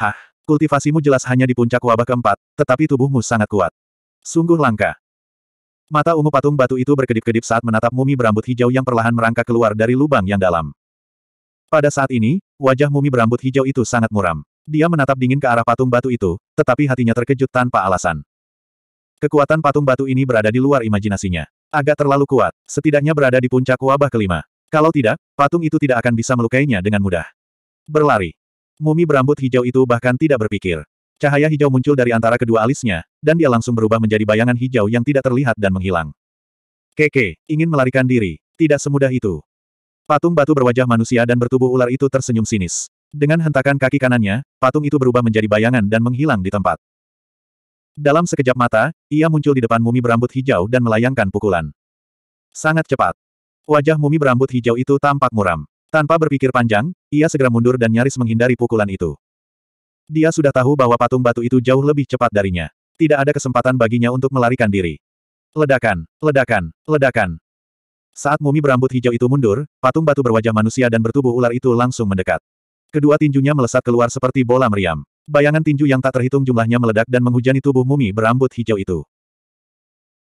Hah, kultivasimu jelas hanya di puncak wabah keempat, tetapi tubuhmu sangat kuat. Sungguh langka. Mata ungu patung batu itu berkedip-kedip saat menatap mumi berambut hijau yang perlahan merangkak keluar dari lubang yang dalam. Pada saat ini, wajah mumi berambut hijau itu sangat muram. Dia menatap dingin ke arah patung batu itu, tetapi hatinya terkejut tanpa alasan. Kekuatan patung batu ini berada di luar imajinasinya. Agak terlalu kuat, setidaknya berada di puncak wabah kelima. Kalau tidak, patung itu tidak akan bisa melukainya dengan mudah. Berlari. Mumi berambut hijau itu bahkan tidak berpikir. Cahaya hijau muncul dari antara kedua alisnya, dan dia langsung berubah menjadi bayangan hijau yang tidak terlihat dan menghilang. Keke, ingin melarikan diri. Tidak semudah itu. Patung batu berwajah manusia dan bertubuh ular itu tersenyum sinis. Dengan hentakan kaki kanannya, patung itu berubah menjadi bayangan dan menghilang di tempat. Dalam sekejap mata, ia muncul di depan mumi berambut hijau dan melayangkan pukulan. Sangat cepat. Wajah mumi berambut hijau itu tampak muram. Tanpa berpikir panjang, ia segera mundur dan nyaris menghindari pukulan itu. Dia sudah tahu bahwa patung batu itu jauh lebih cepat darinya. Tidak ada kesempatan baginya untuk melarikan diri. Ledakan, ledakan, ledakan. Saat mumi berambut hijau itu mundur, patung batu berwajah manusia dan bertubuh ular itu langsung mendekat. Kedua tinjunya melesat keluar seperti bola meriam. Bayangan tinju yang tak terhitung jumlahnya meledak dan menghujani tubuh mumi berambut hijau itu.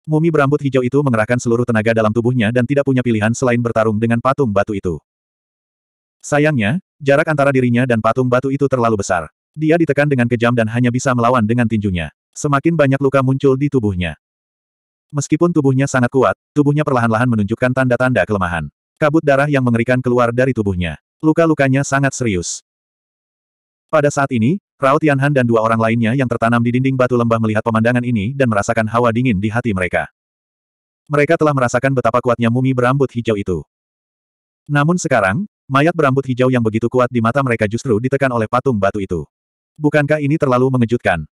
Mumi berambut hijau itu mengerahkan seluruh tenaga dalam tubuhnya dan tidak punya pilihan selain bertarung dengan patung batu itu. Sayangnya, jarak antara dirinya dan patung batu itu terlalu besar. Dia ditekan dengan kejam dan hanya bisa melawan dengan tinjunya. Semakin banyak luka muncul di tubuhnya. Meskipun tubuhnya sangat kuat, tubuhnya perlahan-lahan menunjukkan tanda-tanda kelemahan. Kabut darah yang mengerikan keluar dari tubuhnya. Luka-lukanya sangat serius. Pada saat ini, Rao Tianhan dan dua orang lainnya yang tertanam di dinding batu lembah melihat pemandangan ini dan merasakan hawa dingin di hati mereka. Mereka telah merasakan betapa kuatnya mumi berambut hijau itu. Namun sekarang, Mayat berambut hijau yang begitu kuat di mata mereka justru ditekan oleh patung batu itu. Bukankah ini terlalu mengejutkan?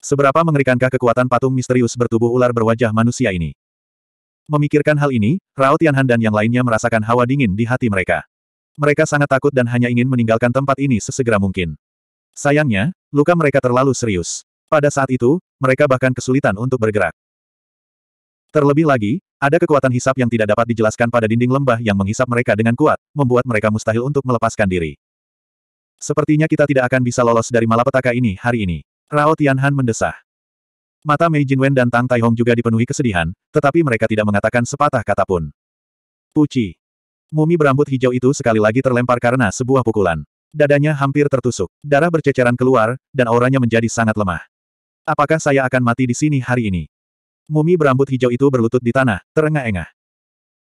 Seberapa mengerikankah kekuatan patung misterius bertubuh ular berwajah manusia ini? Memikirkan hal ini, Rao Tianhan dan yang lainnya merasakan hawa dingin di hati mereka. Mereka sangat takut dan hanya ingin meninggalkan tempat ini sesegera mungkin. Sayangnya, luka mereka terlalu serius. Pada saat itu, mereka bahkan kesulitan untuk bergerak. Terlebih lagi, ada kekuatan hisap yang tidak dapat dijelaskan pada dinding lembah yang menghisap mereka dengan kuat, membuat mereka mustahil untuk melepaskan diri. Sepertinya kita tidak akan bisa lolos dari malapetaka ini hari ini. Rao Tianhan mendesah. Mata Mei Jinwen dan Tang Taihong juga dipenuhi kesedihan, tetapi mereka tidak mengatakan sepatah kata pun. Puci. Mumi berambut hijau itu sekali lagi terlempar karena sebuah pukulan. Dadanya hampir tertusuk, darah berceceran keluar, dan auranya menjadi sangat lemah. Apakah saya akan mati di sini hari ini? Mumi berambut hijau itu berlutut di tanah, terengah-engah.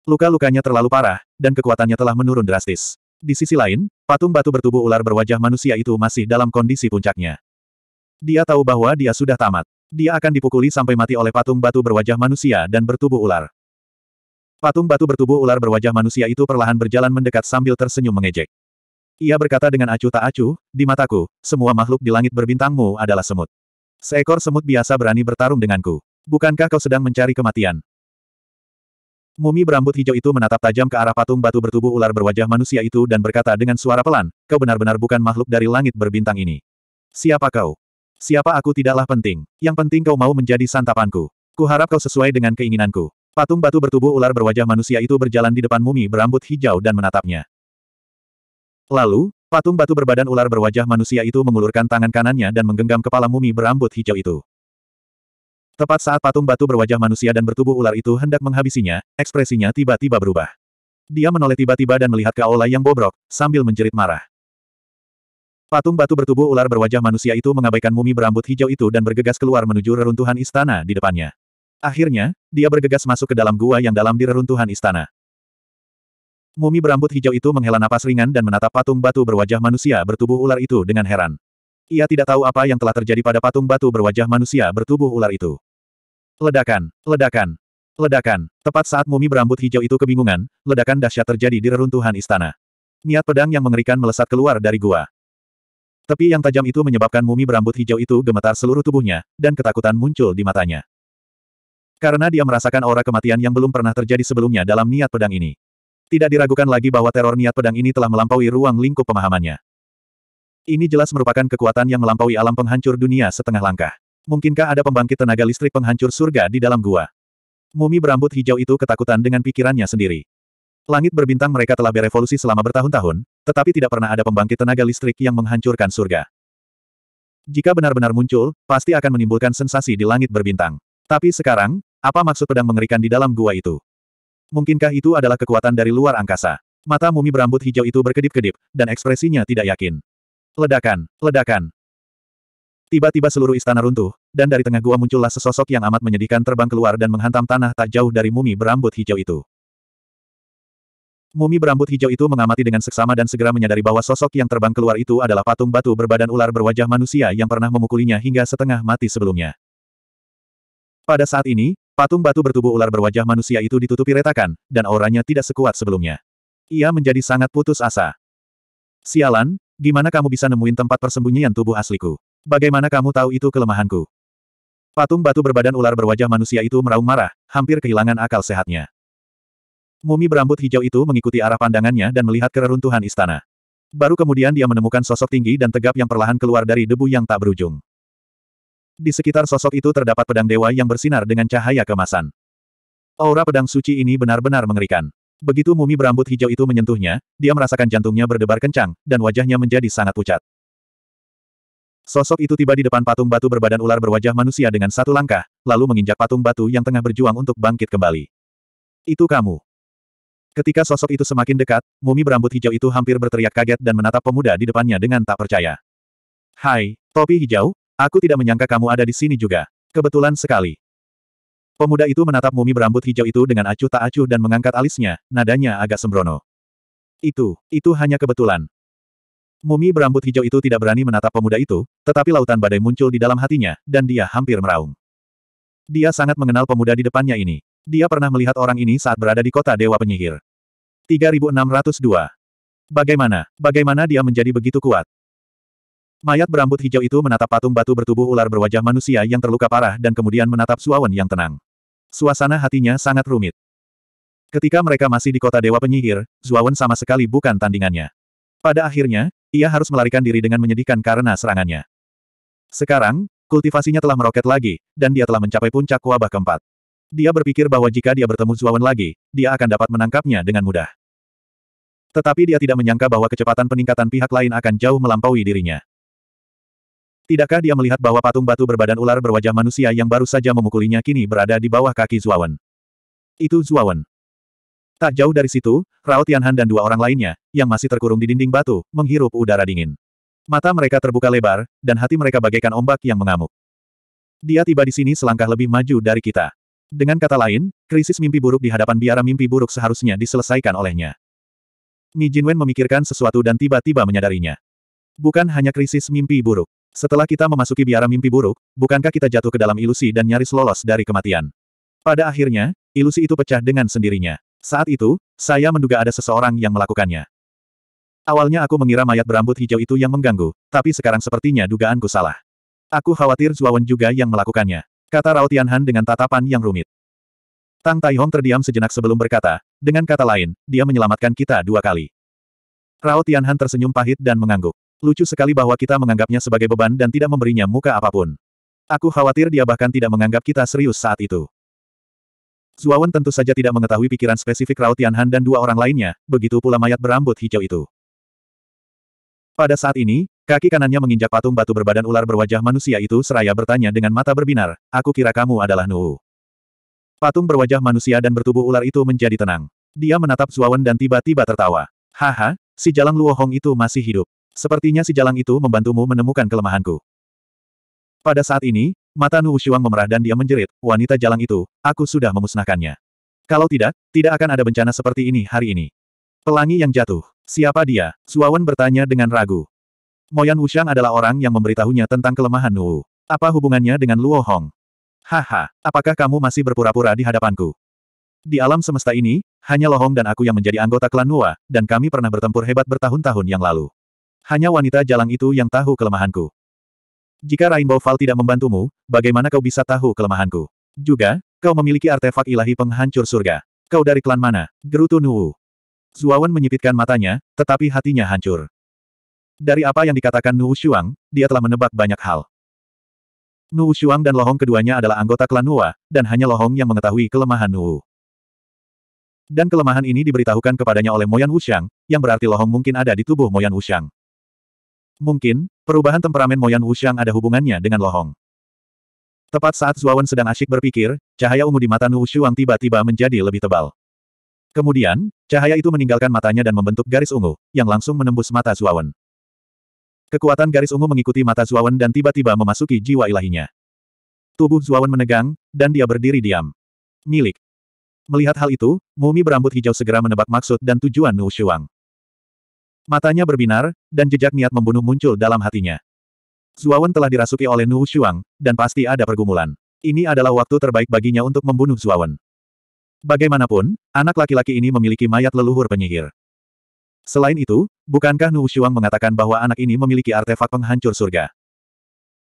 Luka-lukanya terlalu parah, dan kekuatannya telah menurun drastis. Di sisi lain, patung batu bertubuh ular berwajah manusia itu masih dalam kondisi puncaknya. Dia tahu bahwa dia sudah tamat. Dia akan dipukuli sampai mati oleh patung batu berwajah manusia dan bertubuh ular. Patung batu bertubuh ular berwajah manusia itu perlahan berjalan mendekat sambil tersenyum mengejek. Ia berkata dengan acuh tak acuh, di mataku, semua makhluk di langit berbintangmu adalah semut. Seekor semut biasa berani bertarung denganku. Bukankah kau sedang mencari kematian? Mumi berambut hijau itu menatap tajam ke arah patung batu bertubuh ular berwajah manusia itu dan berkata dengan suara pelan, kau benar-benar bukan makhluk dari langit berbintang ini. Siapa kau? Siapa aku tidaklah penting. Yang penting kau mau menjadi santapanku. Kuharap kau sesuai dengan keinginanku. Patung batu bertubuh ular berwajah manusia itu berjalan di depan mumi berambut hijau dan menatapnya. Lalu, patung batu berbadan ular berwajah manusia itu mengulurkan tangan kanannya dan menggenggam kepala mumi berambut hijau itu. Tepat saat patung batu berwajah manusia dan bertubuh ular itu hendak menghabisinya, ekspresinya tiba-tiba berubah. Dia menoleh tiba-tiba dan melihat Kaola yang bobrok, sambil menjerit marah. Patung batu bertubuh ular berwajah manusia itu mengabaikan mumi berambut hijau itu dan bergegas keluar menuju reruntuhan istana di depannya. Akhirnya, dia bergegas masuk ke dalam gua yang dalam di reruntuhan istana. Mumi berambut hijau itu menghela napas ringan dan menatap patung batu berwajah manusia bertubuh ular itu dengan heran. Ia tidak tahu apa yang telah terjadi pada patung batu berwajah manusia bertubuh ular itu. Ledakan, ledakan, ledakan. Tepat saat mumi berambut hijau itu kebingungan, ledakan dahsyat terjadi di reruntuhan istana. Niat pedang yang mengerikan melesat keluar dari gua. Tepi yang tajam itu menyebabkan mumi berambut hijau itu gemetar seluruh tubuhnya, dan ketakutan muncul di matanya. Karena dia merasakan aura kematian yang belum pernah terjadi sebelumnya dalam niat pedang ini. Tidak diragukan lagi bahwa teror niat pedang ini telah melampaui ruang lingkup pemahamannya. Ini jelas merupakan kekuatan yang melampaui alam penghancur dunia setengah langkah. Mungkinkah ada pembangkit tenaga listrik penghancur surga di dalam gua? Mumi berambut hijau itu ketakutan dengan pikirannya sendiri. Langit berbintang mereka telah berevolusi selama bertahun-tahun, tetapi tidak pernah ada pembangkit tenaga listrik yang menghancurkan surga. Jika benar-benar muncul, pasti akan menimbulkan sensasi di langit berbintang. Tapi sekarang, apa maksud pedang mengerikan di dalam gua itu? Mungkinkah itu adalah kekuatan dari luar angkasa? Mata mumi berambut hijau itu berkedip-kedip, dan ekspresinya tidak yakin. Ledakan, ledakan, Tiba-tiba seluruh istana runtuh, dan dari tengah gua muncullah sesosok yang amat menyedihkan terbang keluar dan menghantam tanah tak jauh dari mumi berambut hijau itu. Mumi berambut hijau itu mengamati dengan seksama dan segera menyadari bahwa sosok yang terbang keluar itu adalah patung batu berbadan ular berwajah manusia yang pernah memukulinya hingga setengah mati sebelumnya. Pada saat ini, patung batu bertubuh ular berwajah manusia itu ditutupi retakan, dan auranya tidak sekuat sebelumnya. Ia menjadi sangat putus asa. Sialan, gimana kamu bisa nemuin tempat persembunyian tubuh asliku? Bagaimana kamu tahu itu kelemahanku? Patung batu berbadan ular berwajah manusia itu meraung marah, hampir kehilangan akal sehatnya. Mumi berambut hijau itu mengikuti arah pandangannya dan melihat keruntuhan istana. Baru kemudian dia menemukan sosok tinggi dan tegap yang perlahan keluar dari debu yang tak berujung. Di sekitar sosok itu terdapat pedang dewa yang bersinar dengan cahaya kemasan. Aura pedang suci ini benar-benar mengerikan. Begitu mumi berambut hijau itu menyentuhnya, dia merasakan jantungnya berdebar kencang, dan wajahnya menjadi sangat pucat. Sosok itu tiba di depan patung batu berbadan ular berwajah manusia dengan satu langkah, lalu menginjak patung batu yang tengah berjuang untuk bangkit kembali. Itu kamu. Ketika sosok itu semakin dekat, mumi berambut hijau itu hampir berteriak kaget dan menatap pemuda di depannya dengan tak percaya. Hai, topi hijau, aku tidak menyangka kamu ada di sini juga. Kebetulan sekali. Pemuda itu menatap mumi berambut hijau itu dengan acuh tak acuh dan mengangkat alisnya, nadanya agak sembrono. Itu, itu hanya kebetulan. Mumi berambut hijau itu tidak berani menatap pemuda itu, tetapi lautan badai muncul di dalam hatinya, dan dia hampir meraung. Dia sangat mengenal pemuda di depannya ini. Dia pernah melihat orang ini saat berada di kota Dewa Penyihir. 3602. Bagaimana, bagaimana dia menjadi begitu kuat? Mayat berambut hijau itu menatap patung batu bertubuh ular berwajah manusia yang terluka parah dan kemudian menatap Suawan yang tenang. Suasana hatinya sangat rumit. Ketika mereka masih di kota Dewa Penyihir, Zuawan sama sekali bukan tandingannya. Pada akhirnya, ia harus melarikan diri dengan menyedihkan karena serangannya. Sekarang, kultivasinya telah meroket lagi, dan dia telah mencapai puncak wabah keempat. Dia berpikir bahwa jika dia bertemu Zuawan lagi, dia akan dapat menangkapnya dengan mudah. Tetapi dia tidak menyangka bahwa kecepatan peningkatan pihak lain akan jauh melampaui dirinya. Tidakkah dia melihat bahwa patung batu berbadan ular berwajah manusia yang baru saja memukulinya kini berada di bawah kaki Zuawan? Itu Zuawan. Tak jauh dari situ, Rao Tianhan dan dua orang lainnya, yang masih terkurung di dinding batu, menghirup udara dingin. Mata mereka terbuka lebar, dan hati mereka bagaikan ombak yang mengamuk. Dia tiba di sini selangkah lebih maju dari kita. Dengan kata lain, krisis mimpi buruk di hadapan biara mimpi buruk seharusnya diselesaikan olehnya. Mi Jinwen memikirkan sesuatu dan tiba-tiba menyadarinya. Bukan hanya krisis mimpi buruk. Setelah kita memasuki biara mimpi buruk, bukankah kita jatuh ke dalam ilusi dan nyaris lolos dari kematian? Pada akhirnya, ilusi itu pecah dengan sendirinya. Saat itu, saya menduga ada seseorang yang melakukannya. Awalnya aku mengira mayat berambut hijau itu yang mengganggu, tapi sekarang sepertinya dugaanku salah. Aku khawatir Zuawan juga yang melakukannya, kata Rao Tianhan dengan tatapan yang rumit. Tang Taihong terdiam sejenak sebelum berkata, dengan kata lain, dia menyelamatkan kita dua kali. Rao Tianhan tersenyum pahit dan mengangguk. Lucu sekali bahwa kita menganggapnya sebagai beban dan tidak memberinya muka apapun. Aku khawatir dia bahkan tidak menganggap kita serius saat itu. Zuawan tentu saja tidak mengetahui pikiran spesifik Rao Tianhan dan dua orang lainnya, begitu pula mayat berambut hijau itu. Pada saat ini, kaki kanannya menginjak patung batu berbadan ular berwajah manusia itu seraya bertanya dengan mata berbinar, aku kira kamu adalah Nuu. Patung berwajah manusia dan bertubuh ular itu menjadi tenang. Dia menatap Zuawan dan tiba-tiba tertawa. Haha, si jalang Luohong itu masih hidup. Sepertinya si jalang itu membantumu menemukan kelemahanku. Pada saat ini, Mata Nu Shuang memerah dan dia menjerit, wanita jalang itu, aku sudah memusnahkannya. Kalau tidak, tidak akan ada bencana seperti ini hari ini. Pelangi yang jatuh. Siapa dia? Suawan bertanya dengan ragu. Moyan Wushang adalah orang yang memberitahunya tentang kelemahan Nu. Apa hubungannya dengan Luo Hong? Haha, apakah kamu masih berpura-pura di hadapanku? Di alam semesta ini, hanya Lohong dan aku yang menjadi anggota klan Nua, dan kami pernah bertempur hebat bertahun-tahun yang lalu. Hanya wanita jalang itu yang tahu kelemahanku. Jika Rainbow Fall tidak membantumu, bagaimana kau bisa tahu kelemahanku? Juga, kau memiliki artefak ilahi penghancur surga. Kau dari klan mana? Gerutu Nuwu. Zuawan menyipitkan matanya, tetapi hatinya hancur. Dari apa yang dikatakan Nuwu Shuang, dia telah menebak banyak hal. Nuwu Shuang dan Lohong keduanya adalah anggota klan Nuwa, dan hanya Lohong yang mengetahui kelemahan Nuwu. Dan kelemahan ini diberitahukan kepadanya oleh Moyan Wuxiang, yang berarti Lohong mungkin ada di tubuh Moyan Wuxiang. Mungkin, perubahan temperamen Moyan Wuxiang ada hubungannya dengan Lohong. Tepat saat Zuawan sedang asyik berpikir, cahaya ungu di mata Nu Wuxiang tiba-tiba menjadi lebih tebal. Kemudian, cahaya itu meninggalkan matanya dan membentuk garis ungu, yang langsung menembus mata Zuawan. Kekuatan garis ungu mengikuti mata Zuawan dan tiba-tiba memasuki jiwa ilahinya. Tubuh Zuawan menegang, dan dia berdiri diam. Milik. Melihat hal itu, mumi berambut hijau segera menebak maksud dan tujuan Nu Shuang. Matanya berbinar, dan jejak niat membunuh muncul dalam hatinya. Zuawan telah dirasuki oleh Nu Shuang, dan pasti ada pergumulan. Ini adalah waktu terbaik baginya untuk membunuh Zuawan. Bagaimanapun, anak laki-laki ini memiliki mayat leluhur penyihir. Selain itu, bukankah Nu Shuang mengatakan bahwa anak ini memiliki artefak penghancur surga?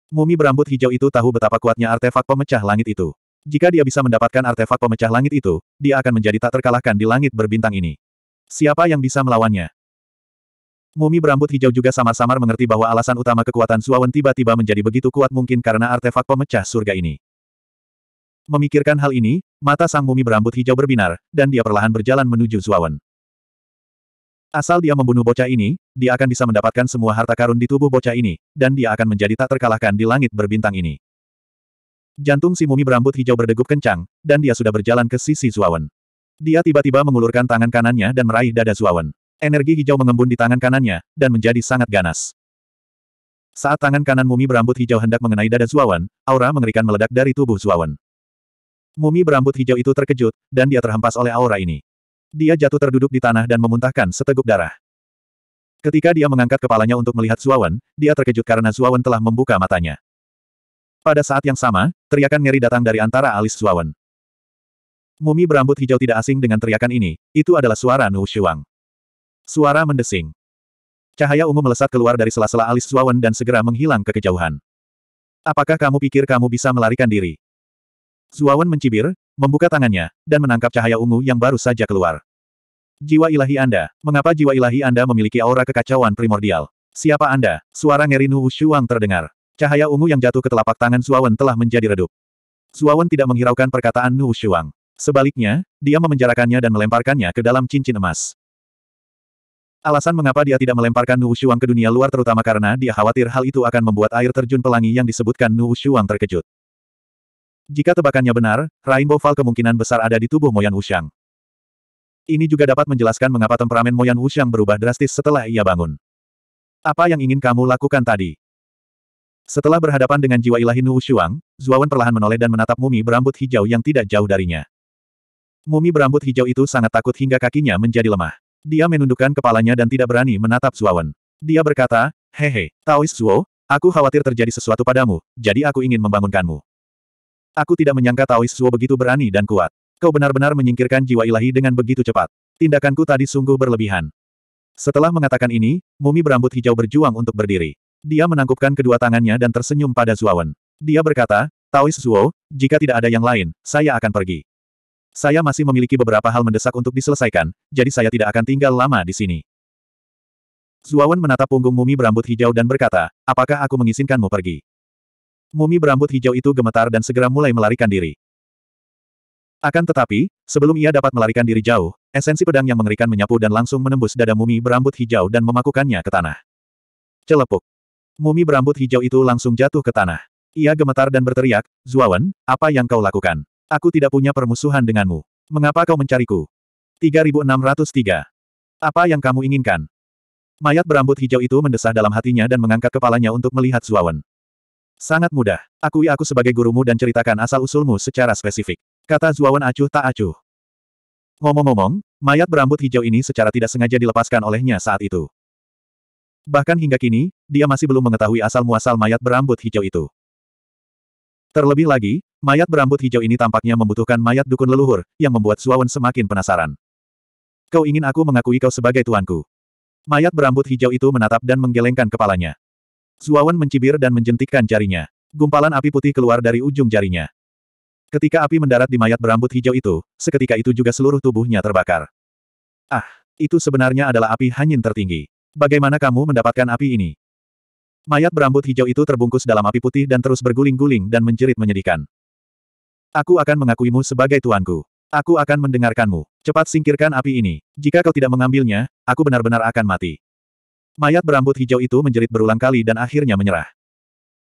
Mumi berambut hijau itu tahu betapa kuatnya artefak pemecah langit itu. Jika dia bisa mendapatkan artefak pemecah langit itu, dia akan menjadi tak terkalahkan di langit berbintang ini. Siapa yang bisa melawannya? Mumi berambut hijau juga samar-samar mengerti bahwa alasan utama kekuatan Suawen tiba-tiba menjadi begitu kuat mungkin karena artefak pemecah surga ini. Memikirkan hal ini, mata sang mumi berambut hijau berbinar, dan dia perlahan berjalan menuju Suawen. Asal dia membunuh bocah ini, dia akan bisa mendapatkan semua harta karun di tubuh bocah ini, dan dia akan menjadi tak terkalahkan di langit berbintang ini. Jantung si mumi berambut hijau berdegup kencang, dan dia sudah berjalan ke sisi Suawen. Dia tiba-tiba mengulurkan tangan kanannya dan meraih dada Suawen energi hijau mengembun di tangan kanannya, dan menjadi sangat ganas. Saat tangan kanan mumi berambut hijau hendak mengenai dada Zuawan, aura mengerikan meledak dari tubuh Zuawan. Mumi berambut hijau itu terkejut, dan dia terhempas oleh aura ini. Dia jatuh terduduk di tanah dan memuntahkan seteguk darah. Ketika dia mengangkat kepalanya untuk melihat Zuawan, dia terkejut karena Zuawan telah membuka matanya. Pada saat yang sama, teriakan ngeri datang dari antara alis Zuawan. Mumi berambut hijau tidak asing dengan teriakan ini, itu adalah suara Nu Shuang. Suara mendesing. Cahaya ungu melesat keluar dari sela-sela alis Suawan dan segera menghilang ke kejauhan. Apakah kamu pikir kamu bisa melarikan diri? Suawan mencibir, membuka tangannya, dan menangkap cahaya ungu yang baru saja keluar. Jiwa ilahi Anda, mengapa jiwa ilahi Anda memiliki aura kekacauan primordial? Siapa Anda? Suara ngeri Ngerinu Shuang terdengar. Cahaya ungu yang jatuh ke telapak tangan Suawan telah menjadi redup. Suawan tidak menghiraukan perkataan Nu Shuang. Sebaliknya, dia memenjarakannya dan melemparkannya ke dalam cincin emas. Alasan mengapa dia tidak melemparkan Nu Shuang ke dunia luar terutama karena dia khawatir hal itu akan membuat air terjun pelangi yang disebutkan Nu Shuang terkejut. Jika tebakannya benar, Rainbow Fall kemungkinan besar ada di tubuh Moyan Wuxiang. Ini juga dapat menjelaskan mengapa temperamen Moyan Wuxiang berubah drastis setelah ia bangun. Apa yang ingin kamu lakukan tadi? Setelah berhadapan dengan jiwa ilahi Nu Shuang, Zuawan perlahan menoleh dan menatap mumi berambut hijau yang tidak jauh darinya. Mumi berambut hijau itu sangat takut hingga kakinya menjadi lemah. Dia menundukkan kepalanya dan tidak berani menatap Zuawan. Dia berkata, Hehe, Taois Zuo, aku khawatir terjadi sesuatu padamu, jadi aku ingin membangunkanmu. Aku tidak menyangka Taois Zuo begitu berani dan kuat. Kau benar-benar menyingkirkan jiwa ilahi dengan begitu cepat. Tindakanku tadi sungguh berlebihan. Setelah mengatakan ini, mumi berambut hijau berjuang untuk berdiri. Dia menangkupkan kedua tangannya dan tersenyum pada Zuawan. Dia berkata, Taois Zuo, jika tidak ada yang lain, saya akan pergi. Saya masih memiliki beberapa hal mendesak untuk diselesaikan, jadi saya tidak akan tinggal lama di sini. Zuawan menatap punggung mumi berambut hijau dan berkata, apakah aku mengizinkanmu pergi? Mumi berambut hijau itu gemetar dan segera mulai melarikan diri. Akan tetapi, sebelum ia dapat melarikan diri jauh, esensi pedang yang mengerikan menyapu dan langsung menembus dada mumi berambut hijau dan memakukannya ke tanah. Celepuk. Mumi berambut hijau itu langsung jatuh ke tanah. Ia gemetar dan berteriak, Zuawan, apa yang kau lakukan? Aku tidak punya permusuhan denganmu. Mengapa kau mencariku? 3603. Apa yang kamu inginkan? Mayat berambut hijau itu mendesah dalam hatinya dan mengangkat kepalanya untuk melihat Zuawan. Sangat mudah. Akui aku sebagai gurumu dan ceritakan asal-usulmu secara spesifik. Kata Zuawan acuh tak acuh. Ngomong-ngomong, mayat berambut hijau ini secara tidak sengaja dilepaskan olehnya saat itu. Bahkan hingga kini, dia masih belum mengetahui asal-muasal mayat berambut hijau itu. Terlebih lagi, Mayat berambut hijau ini tampaknya membutuhkan mayat dukun leluhur, yang membuat Suawan semakin penasaran. Kau ingin aku mengakui kau sebagai tuanku. Mayat berambut hijau itu menatap dan menggelengkan kepalanya. Suawan mencibir dan menjentikkan jarinya. Gumpalan api putih keluar dari ujung jarinya. Ketika api mendarat di mayat berambut hijau itu, seketika itu juga seluruh tubuhnya terbakar. Ah, itu sebenarnya adalah api hanyin tertinggi. Bagaimana kamu mendapatkan api ini? Mayat berambut hijau itu terbungkus dalam api putih dan terus berguling-guling dan menjerit menyedihkan. Aku akan mengakuimu sebagai tuanku. Aku akan mendengarkanmu. Cepat singkirkan api ini. Jika kau tidak mengambilnya, aku benar-benar akan mati. Mayat berambut hijau itu menjerit berulang kali dan akhirnya menyerah.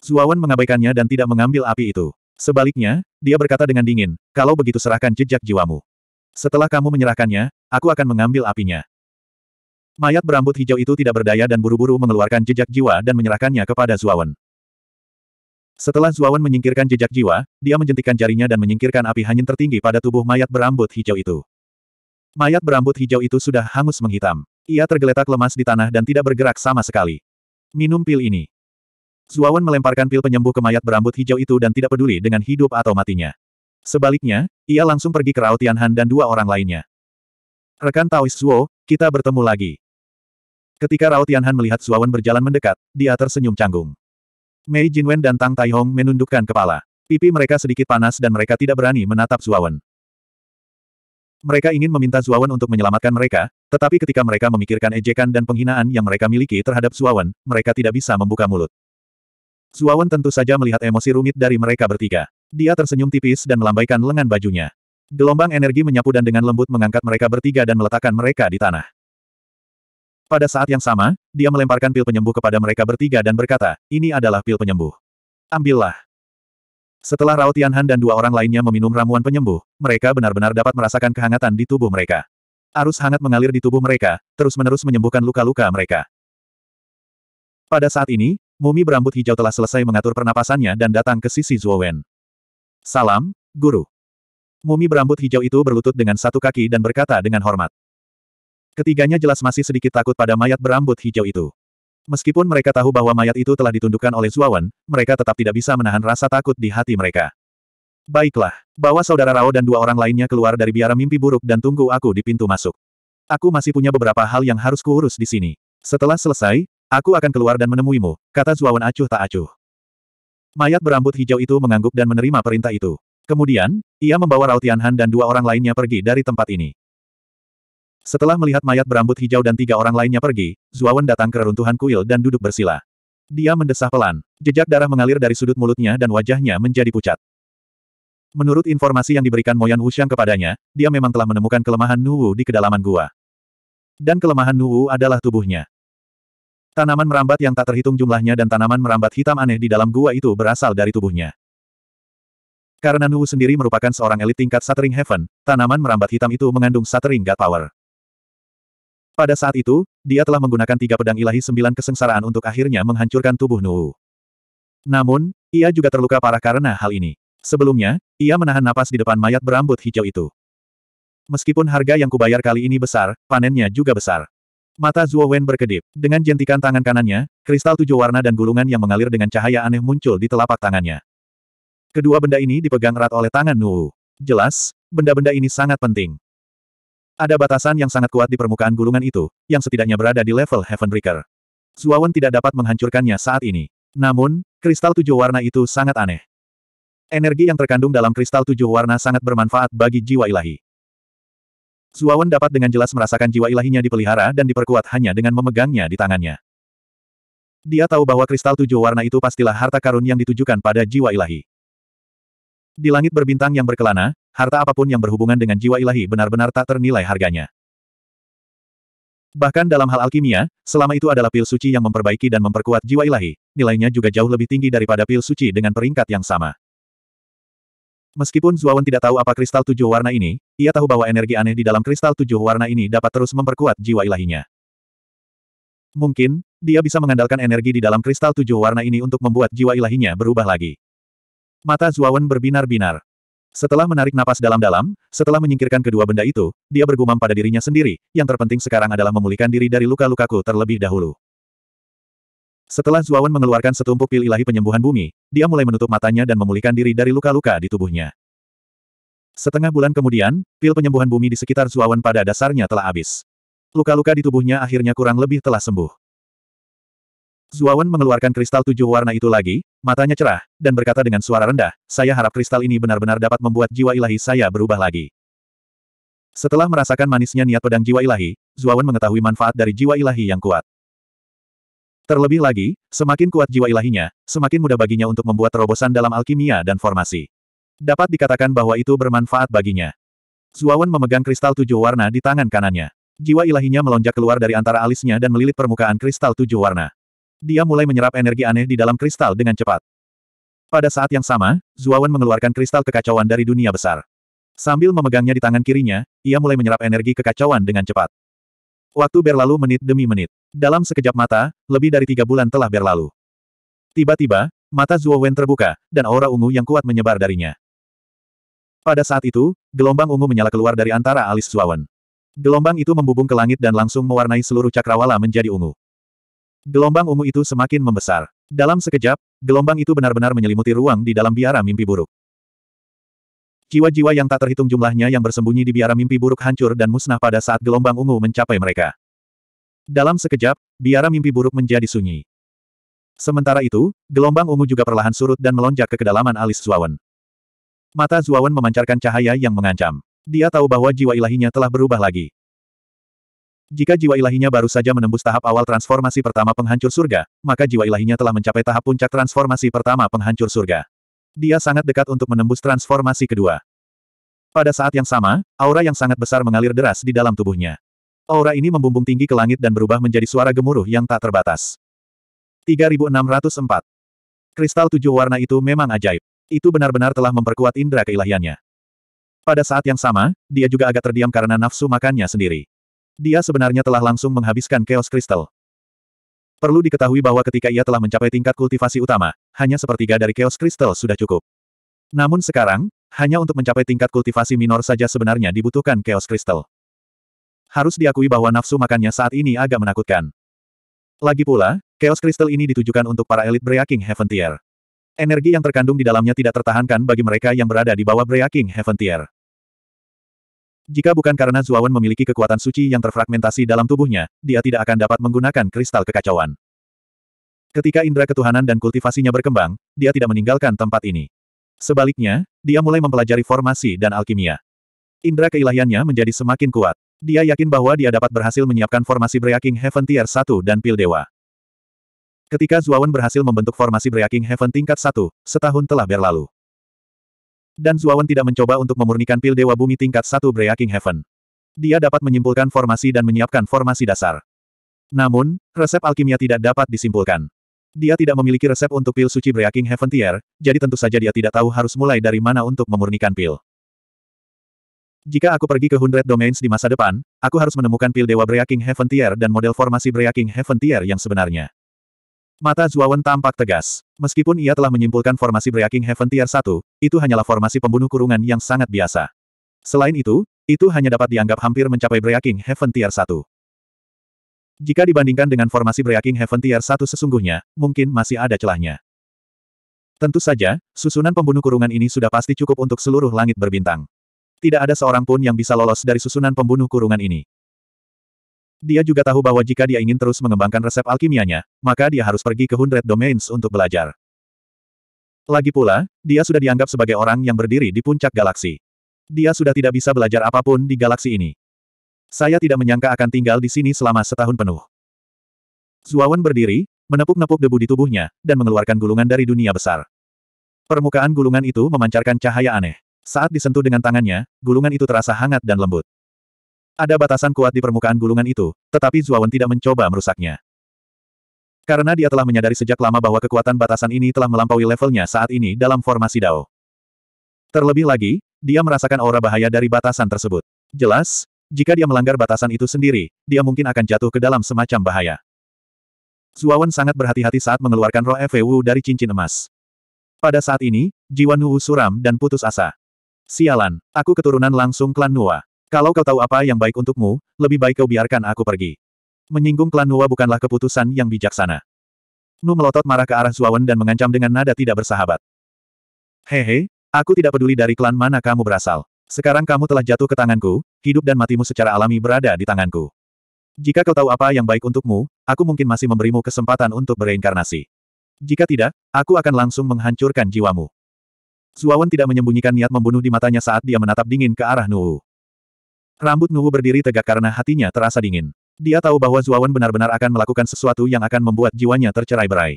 Zuawan mengabaikannya dan tidak mengambil api itu. Sebaliknya, dia berkata dengan dingin, kalau begitu serahkan jejak jiwamu. Setelah kamu menyerahkannya, aku akan mengambil apinya. Mayat berambut hijau itu tidak berdaya dan buru-buru mengeluarkan jejak jiwa dan menyerahkannya kepada Zuawan. Setelah Zuawan menyingkirkan jejak jiwa, dia menjentikan jarinya dan menyingkirkan api hanyut tertinggi pada tubuh mayat berambut hijau itu. Mayat berambut hijau itu sudah hangus menghitam. Ia tergeletak lemas di tanah dan tidak bergerak sama sekali. Minum pil ini. Zuawan melemparkan pil penyembuh ke mayat berambut hijau itu dan tidak peduli dengan hidup atau matinya. Sebaliknya, ia langsung pergi ke Rao Tianhan dan dua orang lainnya. Rekan Taois Zuo, kita bertemu lagi. Ketika Rao Tianhan melihat Zuawan berjalan mendekat, dia tersenyum canggung. Mei Jinwen dan Tang Taihong menundukkan kepala. Pipi mereka sedikit panas dan mereka tidak berani menatap Zuawan. Mereka ingin meminta Zuawan untuk menyelamatkan mereka, tetapi ketika mereka memikirkan ejekan dan penghinaan yang mereka miliki terhadap Zuawan, mereka tidak bisa membuka mulut. Zuawan tentu saja melihat emosi rumit dari mereka bertiga. Dia tersenyum tipis dan melambaikan lengan bajunya. Gelombang energi menyapu dan dengan lembut mengangkat mereka bertiga dan meletakkan mereka di tanah. Pada saat yang sama, dia melemparkan pil penyembuh kepada mereka bertiga dan berkata, ini adalah pil penyembuh. Ambillah. Setelah Rao Tianhan dan dua orang lainnya meminum ramuan penyembuh, mereka benar-benar dapat merasakan kehangatan di tubuh mereka. Arus hangat mengalir di tubuh mereka, terus-menerus menyembuhkan luka-luka mereka. Pada saat ini, mumi berambut hijau telah selesai mengatur pernapasannya dan datang ke sisi Wen. Salam, Guru. Mumi berambut hijau itu berlutut dengan satu kaki dan berkata dengan hormat. Ketiganya jelas masih sedikit takut pada mayat berambut hijau itu. Meskipun mereka tahu bahwa mayat itu telah ditundukkan oleh Zuawan, mereka tetap tidak bisa menahan rasa takut di hati mereka. Baiklah, bawa saudara Rao dan dua orang lainnya keluar dari biara mimpi buruk dan tunggu aku di pintu masuk. Aku masih punya beberapa hal yang harus kuurus di sini. Setelah selesai, aku akan keluar dan menemuimu, kata Zuawan acuh tak acuh. Mayat berambut hijau itu mengangguk dan menerima perintah itu. Kemudian, ia membawa Rao Tianhan dan dua orang lainnya pergi dari tempat ini. Setelah melihat mayat berambut hijau dan tiga orang lainnya pergi, Zuawan datang ke reruntuhan kuil dan duduk bersila. Dia mendesah pelan. Jejak darah mengalir dari sudut mulutnya dan wajahnya menjadi pucat. Menurut informasi yang diberikan Moyan Wuxiang kepadanya, dia memang telah menemukan kelemahan Nuwu di kedalaman gua. Dan kelemahan Nuwu adalah tubuhnya. Tanaman merambat yang tak terhitung jumlahnya dan tanaman merambat hitam aneh di dalam gua itu berasal dari tubuhnya. Karena Nuwu sendiri merupakan seorang elit tingkat Suttering Heaven, tanaman merambat hitam itu mengandung Suttering God Power. Pada saat itu, dia telah menggunakan tiga pedang ilahi sembilan kesengsaraan untuk akhirnya menghancurkan tubuh Nuu. Namun, ia juga terluka parah karena hal ini. Sebelumnya, ia menahan napas di depan mayat berambut hijau itu. Meskipun harga yang kubayar kali ini besar, panennya juga besar. Mata Zuo Wen berkedip. Dengan jentikan tangan kanannya, kristal tujuh warna dan gulungan yang mengalir dengan cahaya aneh muncul di telapak tangannya. Kedua benda ini dipegang erat oleh tangan Nuu. Jelas, benda-benda ini sangat penting. Ada batasan yang sangat kuat di permukaan gulungan itu, yang setidaknya berada di level Heavenbreaker. Zuawan tidak dapat menghancurkannya saat ini. Namun, kristal tujuh warna itu sangat aneh. Energi yang terkandung dalam kristal tujuh warna sangat bermanfaat bagi jiwa ilahi. Zuawan dapat dengan jelas merasakan jiwa ilahinya dipelihara dan diperkuat hanya dengan memegangnya di tangannya. Dia tahu bahwa kristal tujuh warna itu pastilah harta karun yang ditujukan pada jiwa ilahi. Di langit berbintang yang berkelana, harta apapun yang berhubungan dengan jiwa ilahi benar-benar tak ternilai harganya. Bahkan dalam hal alkimia, selama itu adalah pil suci yang memperbaiki dan memperkuat jiwa ilahi, nilainya juga jauh lebih tinggi daripada pil suci dengan peringkat yang sama. Meskipun Zuawan tidak tahu apa kristal tujuh warna ini, ia tahu bahwa energi aneh di dalam kristal tujuh warna ini dapat terus memperkuat jiwa ilahinya. Mungkin, dia bisa mengandalkan energi di dalam kristal tujuh warna ini untuk membuat jiwa ilahinya berubah lagi. Mata Zuawan berbinar-binar. Setelah menarik napas dalam-dalam, setelah menyingkirkan kedua benda itu, dia bergumam pada dirinya sendiri, yang terpenting sekarang adalah memulihkan diri dari luka-lukaku terlebih dahulu. Setelah Zuawan mengeluarkan setumpuk pil ilahi penyembuhan bumi, dia mulai menutup matanya dan memulihkan diri dari luka-luka di tubuhnya. Setengah bulan kemudian, pil penyembuhan bumi di sekitar Zuawan pada dasarnya telah habis. Luka-luka di tubuhnya akhirnya kurang lebih telah sembuh. Zuawan mengeluarkan kristal tujuh warna itu lagi, matanya cerah, dan berkata dengan suara rendah, saya harap kristal ini benar-benar dapat membuat jiwa ilahi saya berubah lagi. Setelah merasakan manisnya niat pedang jiwa ilahi, Zuawan mengetahui manfaat dari jiwa ilahi yang kuat. Terlebih lagi, semakin kuat jiwa ilahinya, semakin mudah baginya untuk membuat terobosan dalam alkimia dan formasi. Dapat dikatakan bahwa itu bermanfaat baginya. Zuawan memegang kristal tujuh warna di tangan kanannya. Jiwa ilahinya melonjak keluar dari antara alisnya dan melilit permukaan kristal tujuh warna. Dia mulai menyerap energi aneh di dalam kristal dengan cepat. Pada saat yang sama, Zuawan mengeluarkan kristal kekacauan dari dunia besar. Sambil memegangnya di tangan kirinya, ia mulai menyerap energi kekacauan dengan cepat. Waktu berlalu menit demi menit. Dalam sekejap mata, lebih dari tiga bulan telah berlalu. Tiba-tiba, mata Zuowen terbuka, dan aura ungu yang kuat menyebar darinya. Pada saat itu, gelombang ungu menyala keluar dari antara alis Zuawan. Gelombang itu membubung ke langit dan langsung mewarnai seluruh cakrawala menjadi ungu. Gelombang ungu itu semakin membesar. Dalam sekejap, gelombang itu benar-benar menyelimuti ruang di dalam biara mimpi buruk. Jiwa-jiwa yang tak terhitung jumlahnya yang bersembunyi di biara mimpi buruk hancur dan musnah pada saat gelombang ungu mencapai mereka. Dalam sekejap, biara mimpi buruk menjadi sunyi. Sementara itu, gelombang ungu juga perlahan surut dan melonjak ke kedalaman alis Zuawan. Mata Zuawan memancarkan cahaya yang mengancam. Dia tahu bahwa jiwa ilahinya telah berubah lagi. Jika jiwa ilahinya baru saja menembus tahap awal transformasi pertama penghancur surga, maka jiwa ilahinya telah mencapai tahap puncak transformasi pertama penghancur surga. Dia sangat dekat untuk menembus transformasi kedua. Pada saat yang sama, aura yang sangat besar mengalir deras di dalam tubuhnya. Aura ini membumbung tinggi ke langit dan berubah menjadi suara gemuruh yang tak terbatas. 3604. Kristal tujuh warna itu memang ajaib. Itu benar-benar telah memperkuat indera keilahiannya. Pada saat yang sama, dia juga agak terdiam karena nafsu makannya sendiri. Dia sebenarnya telah langsung menghabiskan Chaos Crystal. Perlu diketahui bahwa ketika ia telah mencapai tingkat kultivasi utama, hanya sepertiga dari Chaos Crystal sudah cukup. Namun sekarang, hanya untuk mencapai tingkat kultivasi minor saja sebenarnya dibutuhkan Chaos Crystal. Harus diakui bahwa nafsu makannya saat ini agak menakutkan. Lagi pula, Chaos Crystal ini ditujukan untuk para elit Breaking Heaven Tier. Energi yang terkandung di dalamnya tidak tertahankan bagi mereka yang berada di bawah Breaking Heaven Tier. Jika bukan karena Zuawan memiliki kekuatan suci yang terfragmentasi dalam tubuhnya, dia tidak akan dapat menggunakan kristal kekacauan. Ketika indera ketuhanan dan kultivasinya berkembang, dia tidak meninggalkan tempat ini. Sebaliknya, dia mulai mempelajari formasi dan alkimia. Indra keilahiannya menjadi semakin kuat. Dia yakin bahwa dia dapat berhasil menyiapkan formasi Breaking Heaven Tier 1 dan Pil Dewa. Ketika Zuawan berhasil membentuk formasi Breaking Heaven tingkat 1, setahun telah berlalu dan Zuawan tidak mencoba untuk memurnikan pil Dewa Bumi tingkat satu Breaking Heaven. Dia dapat menyimpulkan formasi dan menyiapkan formasi dasar. Namun, resep alkimia tidak dapat disimpulkan. Dia tidak memiliki resep untuk pil suci Breaking Heaven Tier, jadi tentu saja dia tidak tahu harus mulai dari mana untuk memurnikan pil. Jika aku pergi ke Hundred Domains di masa depan, aku harus menemukan pil Dewa Breaking Heaven Tier dan model formasi Breaking Heaven Tier yang sebenarnya. Mata Zuawan tampak tegas. Meskipun ia telah menyimpulkan formasi Breaking Heaven Tier 1, itu hanyalah formasi pembunuh kurungan yang sangat biasa. Selain itu, itu hanya dapat dianggap hampir mencapai Breaking Heaven Tier 1. Jika dibandingkan dengan formasi Breaking Heaven Tier 1 sesungguhnya, mungkin masih ada celahnya. Tentu saja, susunan pembunuh kurungan ini sudah pasti cukup untuk seluruh langit berbintang. Tidak ada seorang pun yang bisa lolos dari susunan pembunuh kurungan ini. Dia juga tahu bahwa jika dia ingin terus mengembangkan resep alkimianya, maka dia harus pergi ke Hundred Domains untuk belajar. Lagi pula, dia sudah dianggap sebagai orang yang berdiri di puncak galaksi. Dia sudah tidak bisa belajar apapun di galaksi ini. Saya tidak menyangka akan tinggal di sini selama setahun penuh. Zuawan berdiri, menepuk-nepuk debu di tubuhnya, dan mengeluarkan gulungan dari dunia besar. Permukaan gulungan itu memancarkan cahaya aneh. Saat disentuh dengan tangannya, gulungan itu terasa hangat dan lembut. Ada batasan kuat di permukaan gulungan itu, tetapi Zuawan tidak mencoba merusaknya. Karena dia telah menyadari sejak lama bahwa kekuatan batasan ini telah melampaui levelnya saat ini dalam formasi Dao. Terlebih lagi, dia merasakan aura bahaya dari batasan tersebut. Jelas, jika dia melanggar batasan itu sendiri, dia mungkin akan jatuh ke dalam semacam bahaya. Zuawan sangat berhati-hati saat mengeluarkan roh FEU dari cincin emas. Pada saat ini, jiwa Nuwu suram dan putus asa. Sialan, aku keturunan langsung klan Nuwa. Kalau kau tahu apa yang baik untukmu, lebih baik kau biarkan aku pergi. Menyinggung klan Nuwa bukanlah keputusan yang bijaksana. Nu melotot marah ke arah Zuawan dan mengancam dengan nada tidak bersahabat. Hehe, aku tidak peduli dari klan mana kamu berasal. Sekarang kamu telah jatuh ke tanganku, hidup dan matimu secara alami berada di tanganku. Jika kau tahu apa yang baik untukmu, aku mungkin masih memberimu kesempatan untuk bereinkarnasi. Jika tidak, aku akan langsung menghancurkan jiwamu. Zuawan tidak menyembunyikan niat membunuh di matanya saat dia menatap dingin ke arah Nuwu. Rambut Nuwu berdiri tegak karena hatinya terasa dingin. Dia tahu bahwa Zuawan benar-benar akan melakukan sesuatu yang akan membuat jiwanya tercerai-berai.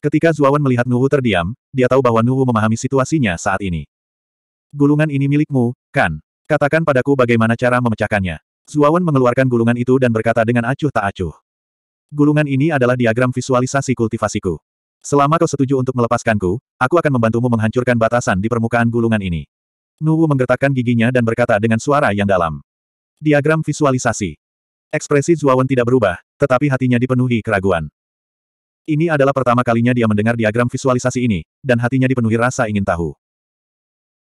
Ketika Zuawan melihat Nuwu terdiam, dia tahu bahwa Nuwu memahami situasinya saat ini. Gulungan ini milikmu, kan? Katakan padaku bagaimana cara memecahkannya. Zuawan mengeluarkan gulungan itu dan berkata dengan acuh tak acuh. Gulungan ini adalah diagram visualisasi kultivasiku. Selama kau setuju untuk melepaskanku, aku akan membantumu menghancurkan batasan di permukaan gulungan ini. Nuwu menggertakkan giginya dan berkata dengan suara yang dalam. Diagram visualisasi. Ekspresi Zuawan tidak berubah, tetapi hatinya dipenuhi keraguan. Ini adalah pertama kalinya dia mendengar diagram visualisasi ini, dan hatinya dipenuhi rasa ingin tahu.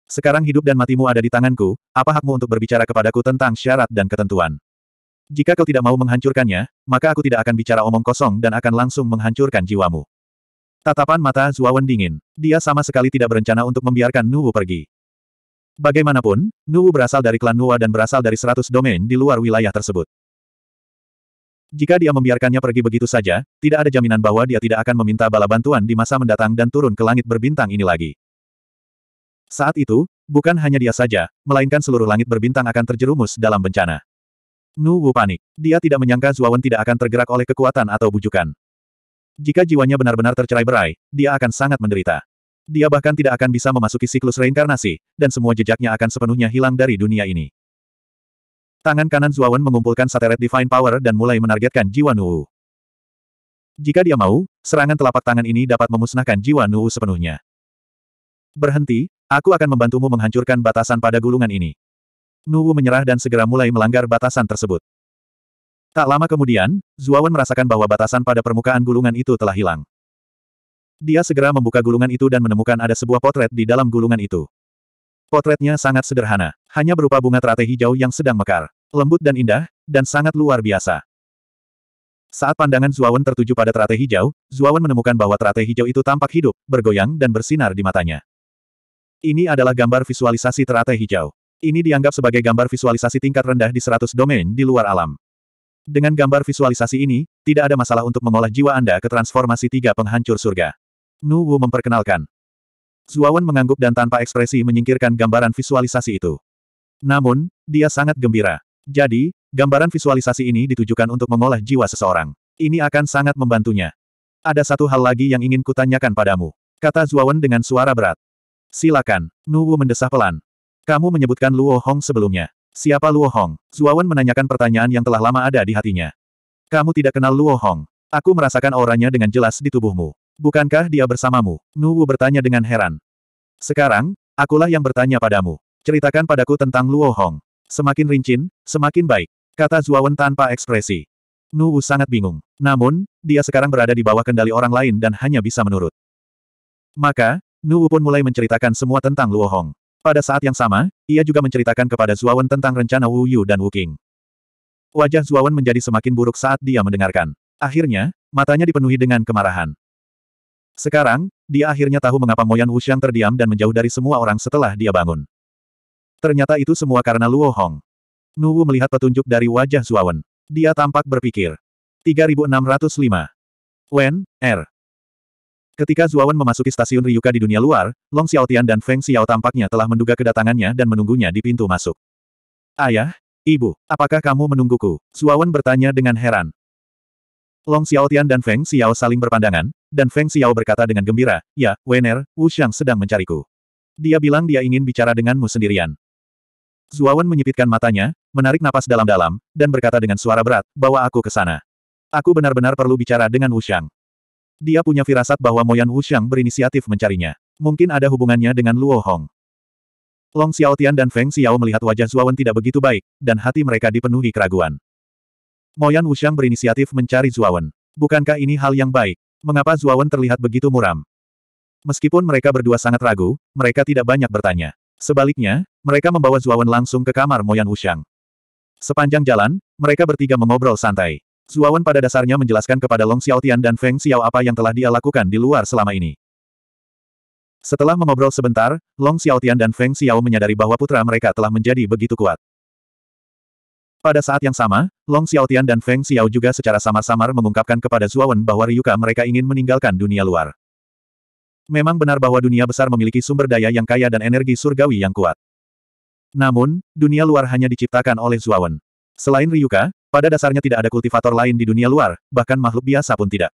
Sekarang hidup dan matimu ada di tanganku, apa hakmu untuk berbicara kepadaku tentang syarat dan ketentuan? Jika kau tidak mau menghancurkannya, maka aku tidak akan bicara omong kosong dan akan langsung menghancurkan jiwamu. Tatapan mata Zuawan dingin. Dia sama sekali tidak berencana untuk membiarkan Nuwu pergi. Bagaimanapun, Nuwu berasal dari klan Nuwa dan berasal dari seratus domain di luar wilayah tersebut. Jika dia membiarkannya pergi begitu saja, tidak ada jaminan bahwa dia tidak akan meminta bala bantuan di masa mendatang dan turun ke langit berbintang ini lagi. Saat itu, bukan hanya dia saja, melainkan seluruh langit berbintang akan terjerumus dalam bencana. Nu panik. Dia tidak menyangka Zuawan tidak akan tergerak oleh kekuatan atau bujukan. Jika jiwanya benar-benar tercerai berai, dia akan sangat menderita. Dia bahkan tidak akan bisa memasuki siklus reinkarnasi, dan semua jejaknya akan sepenuhnya hilang dari dunia ini. Tangan kanan Zuawan mengumpulkan satelit Divine Power dan mulai menargetkan Jiwa Nuwu. Jika dia mau, serangan telapak tangan ini dapat memusnahkan Jiwa Nuwu sepenuhnya. Berhenti, aku akan membantumu menghancurkan batasan pada gulungan ini. Nuwu menyerah dan segera mulai melanggar batasan tersebut. Tak lama kemudian, Zuawan merasakan bahwa batasan pada permukaan gulungan itu telah hilang. Dia segera membuka gulungan itu dan menemukan ada sebuah potret di dalam gulungan itu. Potretnya sangat sederhana, hanya berupa bunga teratai hijau yang sedang mekar, lembut dan indah, dan sangat luar biasa. Saat pandangan Zuawan tertuju pada teratai hijau, Zuawan menemukan bahwa teratai hijau itu tampak hidup, bergoyang dan bersinar di matanya. Ini adalah gambar visualisasi teratai hijau. Ini dianggap sebagai gambar visualisasi tingkat rendah di 100 domain di luar alam. Dengan gambar visualisasi ini, tidak ada masalah untuk mengolah jiwa Anda ke transformasi tiga penghancur surga. Nuwu Wu memperkenalkan. Zuawan mengangguk dan tanpa ekspresi menyingkirkan gambaran visualisasi itu. Namun, dia sangat gembira. Jadi, gambaran visualisasi ini ditujukan untuk mengolah jiwa seseorang. Ini akan sangat membantunya. Ada satu hal lagi yang ingin kutanyakan padamu. Kata Zuawan dengan suara berat. Silakan, Nuwu Wu mendesah pelan. Kamu menyebutkan Luo Hong sebelumnya. Siapa Luo Hong? Zuawan menanyakan pertanyaan yang telah lama ada di hatinya. Kamu tidak kenal Luo Hong. Aku merasakan auranya dengan jelas di tubuhmu. Bukankah dia bersamamu? Nuwu bertanya dengan heran. Sekarang, akulah yang bertanya padamu. Ceritakan padaku tentang Luo Hong. Semakin rincin, semakin baik. Kata Zuawan tanpa ekspresi. Nuwu sangat bingung. Namun, dia sekarang berada di bawah kendali orang lain dan hanya bisa menurut. Maka, Nuwu pun mulai menceritakan semua tentang Luo Hong. Pada saat yang sama, ia juga menceritakan kepada Zuawan tentang rencana Wu Yu dan Wu King. Wajah Zuawan menjadi semakin buruk saat dia mendengarkan. Akhirnya, matanya dipenuhi dengan kemarahan. Sekarang, dia akhirnya tahu mengapa Moyan Wuxiang terdiam dan menjauh dari semua orang setelah dia bangun. Ternyata itu semua karena Luo Hong. Nuwu melihat petunjuk dari wajah Zuawan. Dia tampak berpikir. 3605. Wen, R. Er. Ketika Zuawan memasuki stasiun Ryuka di dunia luar, Long Xiaotian dan Feng Xiao tampaknya telah menduga kedatangannya dan menunggunya di pintu masuk. Ayah, ibu, apakah kamu menungguku? Zuawan bertanya dengan heran. Long Xiaotian dan Feng Xiao saling berpandangan, dan Feng Xiao berkata dengan gembira, Ya, Wener, Wu Xiang sedang mencariku. Dia bilang dia ingin bicara denganmu sendirian. Zuawan menyipitkan matanya, menarik napas dalam-dalam, dan berkata dengan suara berat, bawa aku ke sana. Aku benar-benar perlu bicara dengan Wu Xiang. Dia punya firasat bahwa Moyan Wu Xiang berinisiatif mencarinya. Mungkin ada hubungannya dengan Luo Hong. Long Xiaotian dan Feng Xiao melihat wajah Zuawan tidak begitu baik, dan hati mereka dipenuhi keraguan. Moyan Wuxiang berinisiatif mencari Zuawan. Bukankah ini hal yang baik? Mengapa Zuawan terlihat begitu muram? Meskipun mereka berdua sangat ragu, mereka tidak banyak bertanya. Sebaliknya, mereka membawa Zuawan langsung ke kamar Moyan Wuxiang. Sepanjang jalan, mereka bertiga mengobrol santai. Zuawan pada dasarnya menjelaskan kepada Long Xiaotian dan Feng Xiao apa yang telah dia lakukan di luar selama ini. Setelah mengobrol sebentar, Long Xiaotian dan Feng Xiao menyadari bahwa putra mereka telah menjadi begitu kuat. Pada saat yang sama, Long Xiaotian dan Feng Xiao juga secara sama-samar mengungkapkan kepada Zuawan bahwa Ryuka mereka ingin meninggalkan dunia luar. Memang benar bahwa dunia besar memiliki sumber daya yang kaya dan energi surgawi yang kuat. Namun, dunia luar hanya diciptakan oleh Zuawan. Selain Ryuka, pada dasarnya tidak ada kultivator lain di dunia luar, bahkan makhluk biasa pun tidak.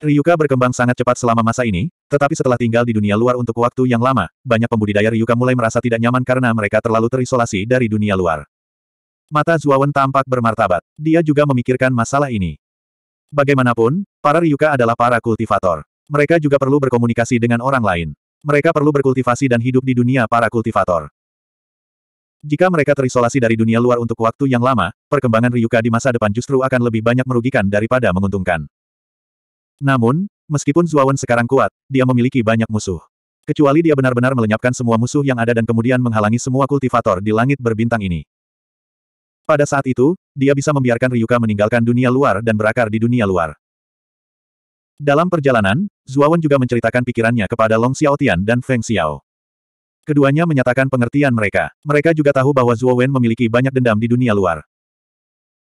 Ryuka berkembang sangat cepat selama masa ini, tetapi setelah tinggal di dunia luar untuk waktu yang lama, banyak pembudidaya Ryuka mulai merasa tidak nyaman karena mereka terlalu terisolasi dari dunia luar. Mata Zuawan tampak bermartabat. Dia juga memikirkan masalah ini. Bagaimanapun, para Ryuka adalah para kultivator. Mereka juga perlu berkomunikasi dengan orang lain. Mereka perlu berkultivasi dan hidup di dunia para kultivator. Jika mereka terisolasi dari dunia luar untuk waktu yang lama, perkembangan Ryuka di masa depan justru akan lebih banyak merugikan daripada menguntungkan. Namun, meskipun Zuawan sekarang kuat, dia memiliki banyak musuh. Kecuali dia benar-benar melenyapkan semua musuh yang ada dan kemudian menghalangi semua kultivator di langit berbintang ini. Pada saat itu, dia bisa membiarkan Ryuka meninggalkan dunia luar dan berakar di dunia luar. Dalam perjalanan, Zuawan juga menceritakan pikirannya kepada Long Xiaotian dan Feng Xiao. Keduanya menyatakan pengertian mereka. Mereka juga tahu bahwa Zuowen memiliki banyak dendam di dunia luar.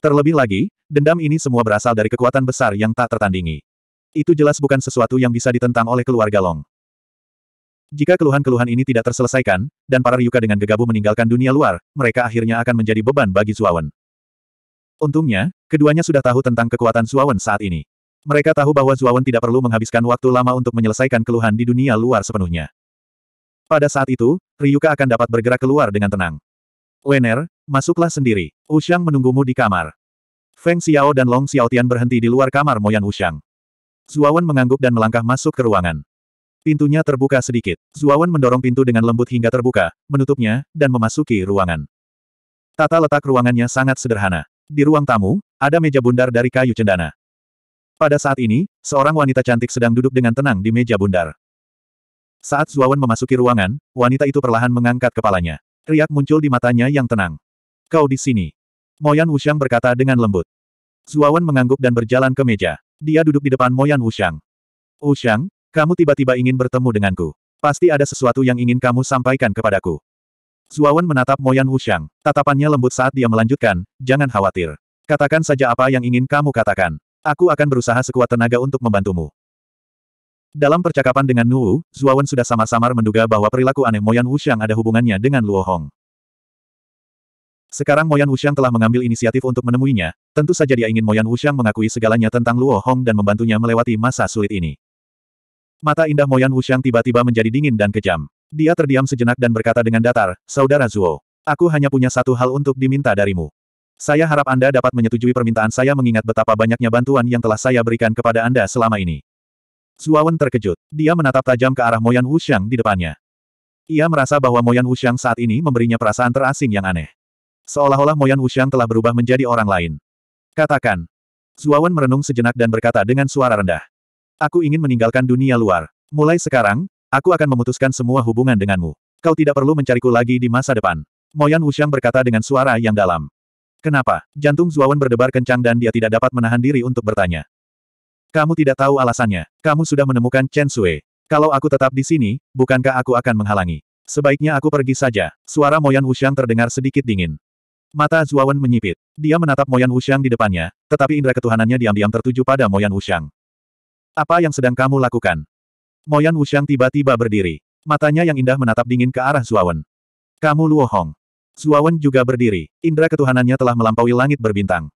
Terlebih lagi, dendam ini semua berasal dari kekuatan besar yang tak tertandingi. Itu jelas bukan sesuatu yang bisa ditentang oleh keluarga Long. Jika keluhan-keluhan ini tidak terselesaikan, dan para Ryuka dengan gegabah meninggalkan dunia luar, mereka akhirnya akan menjadi beban bagi Zuawan. Untungnya, keduanya sudah tahu tentang kekuatan Zuawan saat ini. Mereka tahu bahwa Zuawan tidak perlu menghabiskan waktu lama untuk menyelesaikan keluhan di dunia luar sepenuhnya. Pada saat itu, Ryuka akan dapat bergerak keluar dengan tenang. Wener, masuklah sendiri. Ushang menunggumu di kamar. Feng Xiao dan Long Xiaotian berhenti di luar kamar Moyan Ushang. Zuawan mengangguk dan melangkah masuk ke ruangan. Pintunya terbuka sedikit. Zuawan mendorong pintu dengan lembut hingga terbuka, menutupnya, dan memasuki ruangan. Tata letak ruangannya sangat sederhana. Di ruang tamu, ada meja bundar dari kayu cendana. Pada saat ini, seorang wanita cantik sedang duduk dengan tenang di meja bundar. Saat Zuawan memasuki ruangan, wanita itu perlahan mengangkat kepalanya. Riak muncul di matanya yang tenang. Kau di sini. Moyan Wushang berkata dengan lembut. Zuawan mengangguk dan berjalan ke meja. Dia duduk di depan Moyan Wushang. Wushang, kamu tiba-tiba ingin bertemu denganku. Pasti ada sesuatu yang ingin kamu sampaikan kepadaku. Zuawan menatap Moyan Wuxiang. Tatapannya lembut saat dia melanjutkan, jangan khawatir. Katakan saja apa yang ingin kamu katakan. Aku akan berusaha sekuat tenaga untuk membantumu. Dalam percakapan dengan Nuwu, Zuawan sudah sama-samar menduga bahwa perilaku aneh Moyan Wuxiang ada hubungannya dengan Luo Hong. Sekarang Moyan Wuxiang telah mengambil inisiatif untuk menemuinya, tentu saja dia ingin Moyan Wuxiang mengakui segalanya tentang Luo Hong dan membantunya melewati masa sulit ini. Mata indah Moyan Wuxiang tiba-tiba menjadi dingin dan kejam. Dia terdiam sejenak dan berkata dengan datar, Saudara Zuo, aku hanya punya satu hal untuk diminta darimu. Saya harap Anda dapat menyetujui permintaan saya mengingat betapa banyaknya bantuan yang telah saya berikan kepada Anda selama ini. Zuawan terkejut. Dia menatap tajam ke arah Moyan Wuxiang di depannya. Ia merasa bahwa Moyan Wuxiang saat ini memberinya perasaan terasing yang aneh. Seolah-olah Moyan Wuxiang telah berubah menjadi orang lain. Katakan. Zuawan merenung sejenak dan berkata dengan suara rendah. Aku ingin meninggalkan dunia luar. Mulai sekarang, aku akan memutuskan semua hubungan denganmu. Kau tidak perlu mencariku lagi di masa depan. Moyan Wuxiang berkata dengan suara yang dalam. Kenapa? Jantung Zuawan berdebar kencang dan dia tidak dapat menahan diri untuk bertanya. Kamu tidak tahu alasannya. Kamu sudah menemukan Chen Sui. Kalau aku tetap di sini, bukankah aku akan menghalangi? Sebaiknya aku pergi saja. Suara Moyan Wuxiang terdengar sedikit dingin. Mata Zuawan menyipit. Dia menatap Moyan Wuxiang di depannya, tetapi indera ketuhanannya diam-diam tertuju pada Moyan Wuxiang. Apa yang sedang kamu lakukan? Moyan Wushang tiba-tiba berdiri. Matanya yang indah menatap dingin ke arah Zuawan. Kamu Luo Hong. Zuawan juga berdiri. Indra ketuhanannya telah melampaui langit berbintang.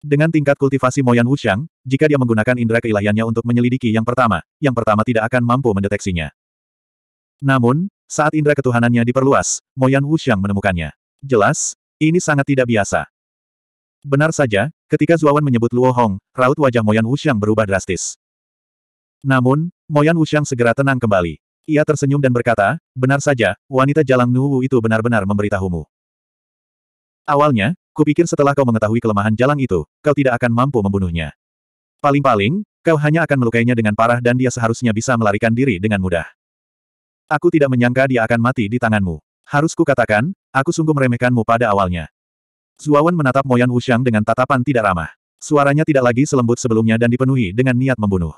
Dengan tingkat kultivasi Moyan Wushang, jika dia menggunakan indera keilahiannya untuk menyelidiki yang pertama, yang pertama tidak akan mampu mendeteksinya. Namun, saat indera ketuhanannya diperluas, Moyan Wushang menemukannya. Jelas, ini sangat tidak biasa. Benar saja, Ketika Zuawan menyebut Luo Hong, raut wajah Moyan Wuxiang berubah drastis. Namun, Moyan Wuxiang segera tenang kembali. Ia tersenyum dan berkata, benar saja, wanita jalang Nuwu itu benar-benar memberitahumu. Awalnya, kupikir setelah kau mengetahui kelemahan jalang itu, kau tidak akan mampu membunuhnya. Paling-paling, kau hanya akan melukainya dengan parah dan dia seharusnya bisa melarikan diri dengan mudah. Aku tidak menyangka dia akan mati di tanganmu. Harus kukatakan, aku sungguh meremehkanmu pada awalnya. Zuawan menatap Moyan Wuxiang dengan tatapan tidak ramah. Suaranya tidak lagi selembut sebelumnya dan dipenuhi dengan niat membunuh.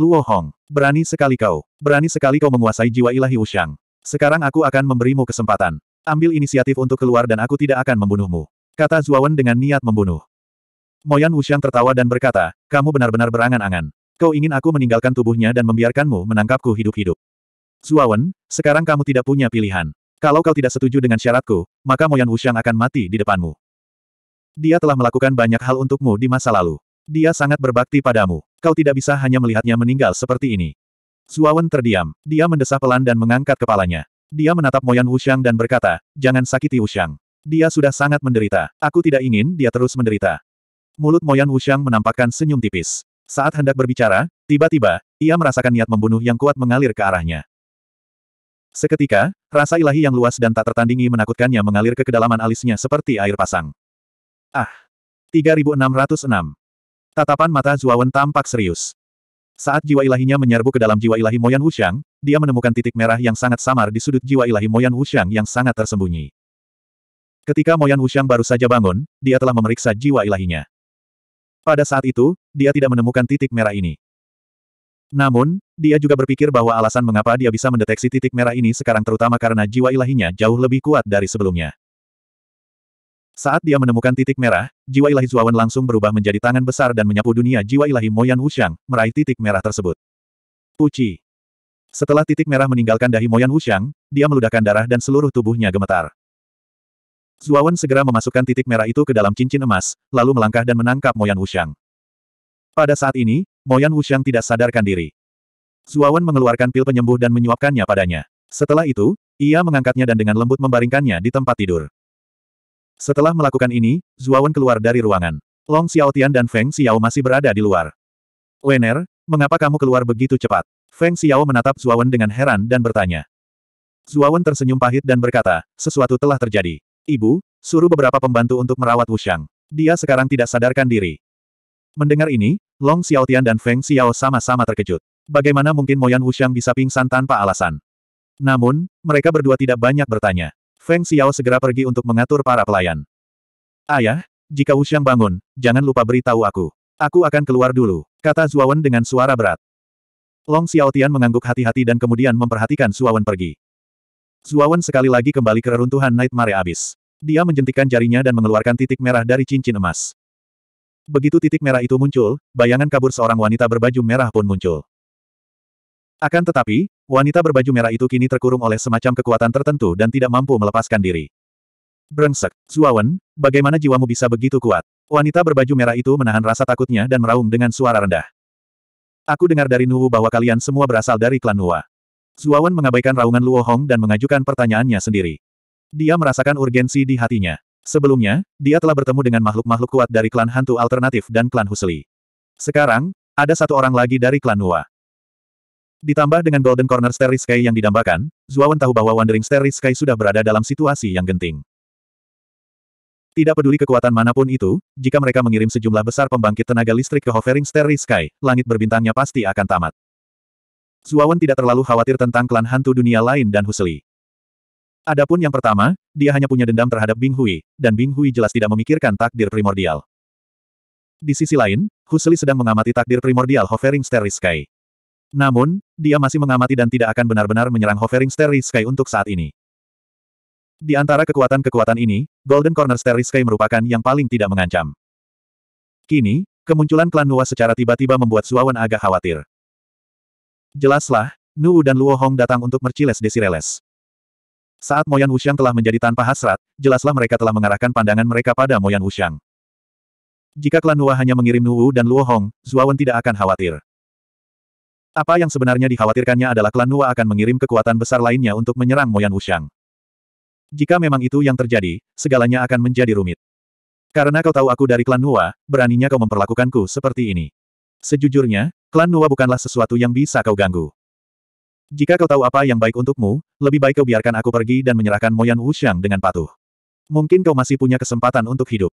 Luo Hong, berani sekali kau. Berani sekali kau menguasai jiwa ilahi Wuxiang. Sekarang aku akan memberimu kesempatan. Ambil inisiatif untuk keluar dan aku tidak akan membunuhmu. Kata Zuawan dengan niat membunuh. Moyan Wuxiang tertawa dan berkata, kamu benar-benar berangan-angan. Kau ingin aku meninggalkan tubuhnya dan membiarkanmu menangkapku hidup-hidup. Zuawan, sekarang kamu tidak punya pilihan. Kalau kau tidak setuju dengan syaratku, maka Moyan Wuxiang akan mati di depanmu. Dia telah melakukan banyak hal untukmu di masa lalu. Dia sangat berbakti padamu. Kau tidak bisa hanya melihatnya meninggal seperti ini. Zuawan terdiam. Dia mendesah pelan dan mengangkat kepalanya. Dia menatap Moyan Wushang dan berkata, jangan sakiti Wushang. Dia sudah sangat menderita. Aku tidak ingin dia terus menderita. Mulut Moyan Wushang menampakkan senyum tipis. Saat hendak berbicara, tiba-tiba, ia merasakan niat membunuh yang kuat mengalir ke arahnya. Seketika, rasa ilahi yang luas dan tak tertandingi menakutkannya mengalir ke kedalaman alisnya seperti air pasang. Ah! 3606. Tatapan mata Zuawan tampak serius. Saat jiwa ilahinya menyerbu ke dalam jiwa ilahi Moyan Wuxiang, dia menemukan titik merah yang sangat samar di sudut jiwa ilahi Moyan Wuxiang yang sangat tersembunyi. Ketika Moyan Wuxiang baru saja bangun, dia telah memeriksa jiwa ilahinya. Pada saat itu, dia tidak menemukan titik merah ini. Namun, dia juga berpikir bahwa alasan mengapa dia bisa mendeteksi titik merah ini sekarang terutama karena jiwa ilahinya jauh lebih kuat dari sebelumnya. Saat dia menemukan titik merah, jiwa ilahi Zuawan langsung berubah menjadi tangan besar dan menyapu dunia jiwa ilahi Moyan Wuxiang, meraih titik merah tersebut. Puci. Setelah titik merah meninggalkan dahi Moyan Wuxiang, dia meludahkan darah dan seluruh tubuhnya gemetar. Zuawan segera memasukkan titik merah itu ke dalam cincin emas, lalu melangkah dan menangkap Moyan Wuxiang. Pada saat ini, Moyan Wuxiang tidak sadarkan diri. Zuawan mengeluarkan pil penyembuh dan menyuapkannya padanya. Setelah itu, ia mengangkatnya dan dengan lembut membaringkannya di tempat tidur. Setelah melakukan ini, Zuawan keluar dari ruangan. Long Xiaotian dan Feng Xiao masih berada di luar. Wener, mengapa kamu keluar begitu cepat? Feng Xiao menatap Zuawan dengan heran dan bertanya. Zuawan tersenyum pahit dan berkata, sesuatu telah terjadi. Ibu, suruh beberapa pembantu untuk merawat Wushang. Dia sekarang tidak sadarkan diri. Mendengar ini, Long Xiaotian dan Feng Xiao sama-sama terkejut. Bagaimana mungkin Moyan Wushang bisa pingsan tanpa alasan? Namun, mereka berdua tidak banyak bertanya. Feng Xiao segera pergi untuk mengatur para pelayan. Ayah, jika Wuxiang bangun, jangan lupa beritahu aku. Aku akan keluar dulu, kata Zuawan dengan suara berat. Long Xiaotian mengangguk hati-hati dan kemudian memperhatikan Zuawan pergi. Zuawan sekali lagi kembali ke reruntuhan Nightmare Abyss. Dia menjentikan jarinya dan mengeluarkan titik merah dari cincin emas. Begitu titik merah itu muncul, bayangan kabur seorang wanita berbaju merah pun muncul. Akan tetapi, wanita berbaju merah itu kini terkurung oleh semacam kekuatan tertentu dan tidak mampu melepaskan diri. Brengsek, Zuawan, bagaimana jiwamu bisa begitu kuat? Wanita berbaju merah itu menahan rasa takutnya dan meraung dengan suara rendah. Aku dengar dari Nuwu bahwa kalian semua berasal dari klan Nuwa. Zuawan mengabaikan raungan Luo Hong dan mengajukan pertanyaannya sendiri. Dia merasakan urgensi di hatinya. Sebelumnya, dia telah bertemu dengan makhluk-makhluk kuat dari klan hantu alternatif dan klan Husli. Sekarang, ada satu orang lagi dari klan Nuwa. Ditambah dengan Golden Corner Starry Sky yang didambakan, Zuawan tahu bahwa Wandering Starry Sky sudah berada dalam situasi yang genting. Tidak peduli kekuatan manapun itu, jika mereka mengirim sejumlah besar pembangkit tenaga listrik ke Hovering Starry Sky, langit berbintangnya pasti akan tamat. Zuawan tidak terlalu khawatir tentang klan hantu dunia lain dan Husli. Adapun yang pertama, dia hanya punya dendam terhadap Bing Hui, dan Bing Hui jelas tidak memikirkan takdir primordial. Di sisi lain, Husli sedang mengamati takdir primordial Hovering Starry Sky. Namun, dia masih mengamati dan tidak akan benar-benar menyerang Hovering Starry Sky untuk saat ini. Di antara kekuatan-kekuatan ini, Golden Corner Starry Sky merupakan yang paling tidak mengancam. Kini, kemunculan klan Nuwa secara tiba-tiba membuat Suawan agak khawatir. Jelaslah, Nu dan Luo Hong datang untuk merciles Desireles. Saat Moyan Wuxiang telah menjadi tanpa hasrat, jelaslah mereka telah mengarahkan pandangan mereka pada Moyan Wuxiang. Jika klan Nuwa hanya mengirim Nuwu dan Luo Hong, Zuawan tidak akan khawatir. Apa yang sebenarnya dikhawatirkannya adalah klan Nuwa akan mengirim kekuatan besar lainnya untuk menyerang Moyan Wushang. Jika memang itu yang terjadi, segalanya akan menjadi rumit. Karena kau tahu aku dari klan Nuwa, beraninya kau memperlakukanku seperti ini. Sejujurnya, klan Nuwa bukanlah sesuatu yang bisa kau ganggu. Jika kau tahu apa yang baik untukmu, lebih baik kau biarkan aku pergi dan menyerahkan Moyan Wushang dengan patuh. Mungkin kau masih punya kesempatan untuk hidup.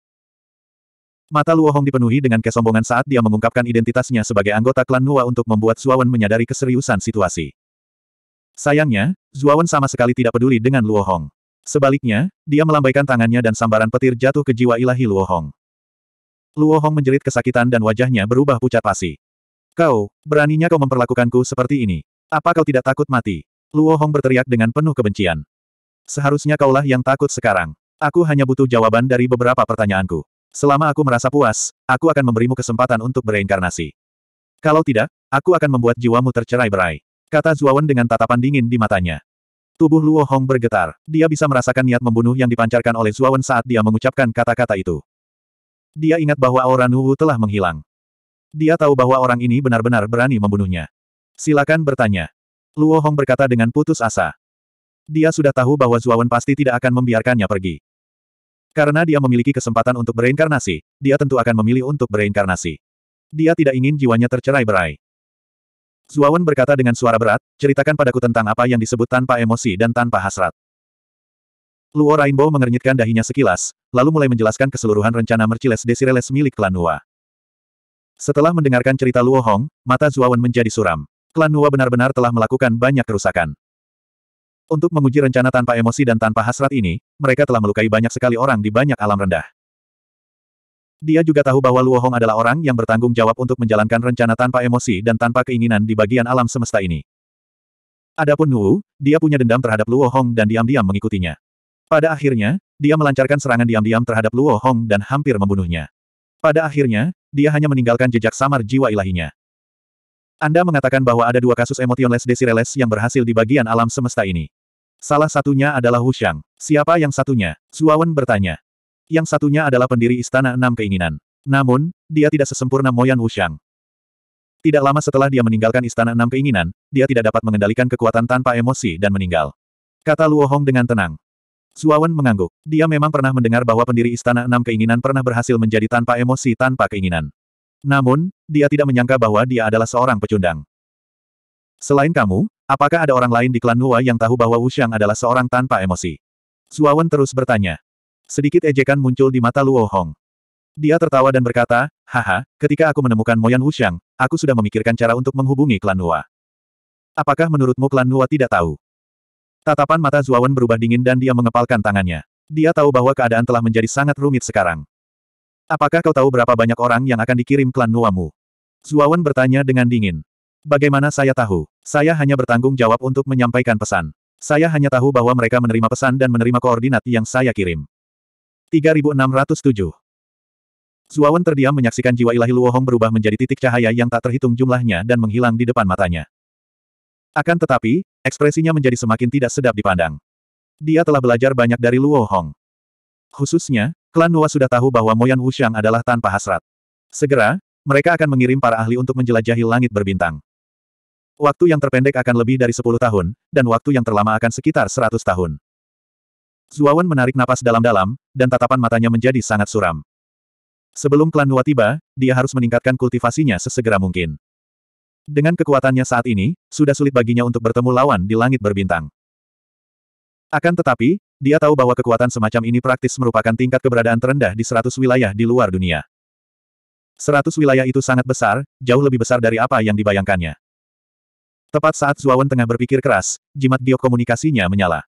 Mata Luo Hong dipenuhi dengan kesombongan saat dia mengungkapkan identitasnya sebagai anggota klan Nuwa untuk membuat Zuawan menyadari keseriusan situasi. Sayangnya, Zuawan sama sekali tidak peduli dengan Luo Hong. Sebaliknya, dia melambaikan tangannya dan sambaran petir jatuh ke jiwa ilahi Luo Hong. Luo Hong menjerit kesakitan dan wajahnya berubah pucat pasi. Kau, beraninya kau memperlakukanku seperti ini. Apa kau tidak takut mati? Luo Hong berteriak dengan penuh kebencian. Seharusnya kaulah yang takut sekarang. Aku hanya butuh jawaban dari beberapa pertanyaanku. Selama aku merasa puas, aku akan memberimu kesempatan untuk bereinkarnasi. Kalau tidak, aku akan membuat jiwamu tercerai-berai. Kata Zuawan dengan tatapan dingin di matanya. Tubuh Luo Hong bergetar. Dia bisa merasakan niat membunuh yang dipancarkan oleh Zuawan saat dia mengucapkan kata-kata itu. Dia ingat bahwa aura Nuwu telah menghilang. Dia tahu bahwa orang ini benar-benar berani membunuhnya. Silakan bertanya. Luo Hong berkata dengan putus asa. Dia sudah tahu bahwa Zuawan pasti tidak akan membiarkannya pergi. Karena dia memiliki kesempatan untuk bereinkarnasi, dia tentu akan memilih untuk bereinkarnasi. Dia tidak ingin jiwanya tercerai-berai. Zuawan berkata dengan suara berat, ceritakan padaku tentang apa yang disebut tanpa emosi dan tanpa hasrat. Luo Rainbow mengernyitkan dahinya sekilas, lalu mulai menjelaskan keseluruhan rencana Merciles Desireles milik klan Nua. Setelah mendengarkan cerita Luo Hong, mata Zuawan menjadi suram. Klan Nua benar-benar telah melakukan banyak kerusakan. Untuk menguji rencana tanpa emosi dan tanpa hasrat ini, mereka telah melukai banyak sekali orang di banyak alam rendah. Dia juga tahu bahwa Luo Hong adalah orang yang bertanggung jawab untuk menjalankan rencana tanpa emosi dan tanpa keinginan di bagian alam semesta ini. Adapun Nuwu, dia punya dendam terhadap Luo Hong dan diam-diam mengikutinya. Pada akhirnya, dia melancarkan serangan diam-diam terhadap Luo Hong dan hampir membunuhnya. Pada akhirnya, dia hanya meninggalkan jejak samar jiwa ilahinya. Anda mengatakan bahwa ada dua kasus emotionless desireless yang berhasil di bagian alam semesta ini. Salah satunya adalah Wu Shang. Siapa yang satunya? Zuawan bertanya. Yang satunya adalah pendiri Istana Enam Keinginan. Namun, dia tidak sesempurna Moyan Wu Shang. Tidak lama setelah dia meninggalkan Istana Enam Keinginan, dia tidak dapat mengendalikan kekuatan tanpa emosi dan meninggal. Kata Luo Hong dengan tenang. Zuawan mengangguk. Dia memang pernah mendengar bahwa pendiri Istana Enam Keinginan pernah berhasil menjadi tanpa emosi tanpa keinginan. Namun, dia tidak menyangka bahwa dia adalah seorang pecundang. Selain kamu, Apakah ada orang lain di klan Nuwa yang tahu bahwa Wuxiang adalah seorang tanpa emosi? Zuawan terus bertanya. Sedikit ejekan muncul di mata Luo Hong. Dia tertawa dan berkata, Haha, ketika aku menemukan Moyan Wuxiang, aku sudah memikirkan cara untuk menghubungi klan Nuwa. Apakah menurutmu klan Nuwa tidak tahu? Tatapan mata Zuawan berubah dingin dan dia mengepalkan tangannya. Dia tahu bahwa keadaan telah menjadi sangat rumit sekarang. Apakah kau tahu berapa banyak orang yang akan dikirim klan Nuwamu? Zuawan bertanya dengan dingin. Bagaimana saya tahu? Saya hanya bertanggung jawab untuk menyampaikan pesan. Saya hanya tahu bahwa mereka menerima pesan dan menerima koordinat yang saya kirim. 3607 Zuawan terdiam menyaksikan jiwa ilahi Luohong berubah menjadi titik cahaya yang tak terhitung jumlahnya dan menghilang di depan matanya. Akan tetapi, ekspresinya menjadi semakin tidak sedap dipandang. Dia telah belajar banyak dari Luohong. Khususnya, klan Nuwa sudah tahu bahwa Moyan Wuxiang adalah tanpa hasrat. Segera, mereka akan mengirim para ahli untuk menjelajahi langit berbintang. Waktu yang terpendek akan lebih dari 10 tahun, dan waktu yang terlama akan sekitar 100 tahun. Zuawan menarik napas dalam-dalam, dan tatapan matanya menjadi sangat suram. Sebelum klan Nua tiba, dia harus meningkatkan kultivasinya sesegera mungkin. Dengan kekuatannya saat ini, sudah sulit baginya untuk bertemu lawan di langit berbintang. Akan tetapi, dia tahu bahwa kekuatan semacam ini praktis merupakan tingkat keberadaan terendah di seratus wilayah di luar dunia. Seratus wilayah itu sangat besar, jauh lebih besar dari apa yang dibayangkannya. Tepat saat Zuawan tengah berpikir keras, jimat komunikasinya menyala.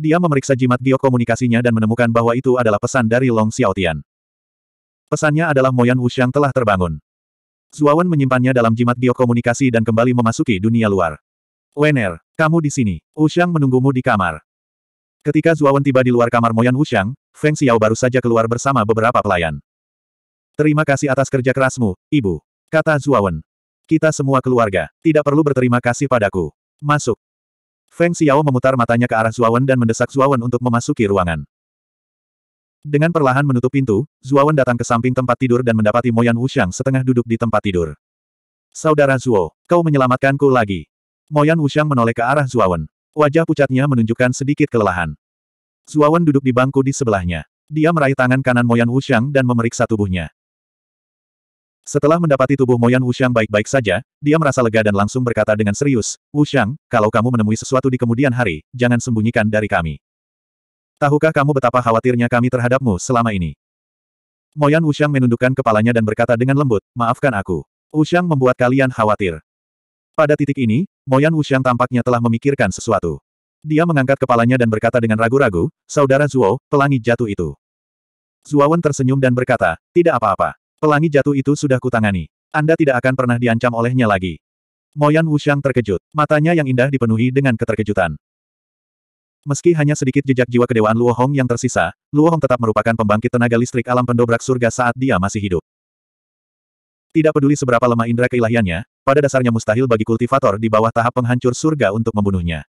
Dia memeriksa jimat komunikasinya dan menemukan bahwa itu adalah pesan dari Long Xiaotian. Pesannya adalah Moyan Wuxiang telah terbangun. Zuawan menyimpannya dalam jimat komunikasi dan kembali memasuki dunia luar. Wener, kamu di sini. Wuxiang menunggumu di kamar. Ketika Zuawan tiba di luar kamar Moyan Wuxiang, Feng Xiao baru saja keluar bersama beberapa pelayan. Terima kasih atas kerja kerasmu, ibu. Kata Zuawan. Kita semua keluarga, tidak perlu berterima kasih padaku. Masuk. Feng Xiao memutar matanya ke arah Zuawan dan mendesak Zuawan untuk memasuki ruangan. Dengan perlahan menutup pintu, Zuawan datang ke samping tempat tidur dan mendapati Moyan Wushang setengah duduk di tempat tidur. Saudara Zuo, kau menyelamatkanku lagi. Moyan Wushang menoleh ke arah Zuawan. Wajah pucatnya menunjukkan sedikit kelelahan. Zuawan duduk di bangku di sebelahnya. Dia meraih tangan kanan Moyan Wushang dan memeriksa tubuhnya. Setelah mendapati tubuh Moyan Wuxiang baik-baik saja, dia merasa lega dan langsung berkata dengan serius, Wuxiang, kalau kamu menemui sesuatu di kemudian hari, jangan sembunyikan dari kami. Tahukah kamu betapa khawatirnya kami terhadapmu selama ini? Moyan Wuxiang menundukkan kepalanya dan berkata dengan lembut, maafkan aku. Wuxiang membuat kalian khawatir. Pada titik ini, Moyan Wuxiang tampaknya telah memikirkan sesuatu. Dia mengangkat kepalanya dan berkata dengan ragu-ragu, Saudara Zuo, pelangi jatuh itu. Zuawan tersenyum dan berkata, tidak apa-apa. Pelangi jatuh itu sudah kutangani. Anda tidak akan pernah diancam olehnya lagi. Moyan Wushang terkejut. Matanya yang indah dipenuhi dengan keterkejutan. Meski hanya sedikit jejak jiwa kedewaan Luo Hong yang tersisa, Luo Hong tetap merupakan pembangkit tenaga listrik alam pendobrak surga saat dia masih hidup. Tidak peduli seberapa lemah indera keilahiannya, pada dasarnya mustahil bagi kultivator di bawah tahap penghancur surga untuk membunuhnya.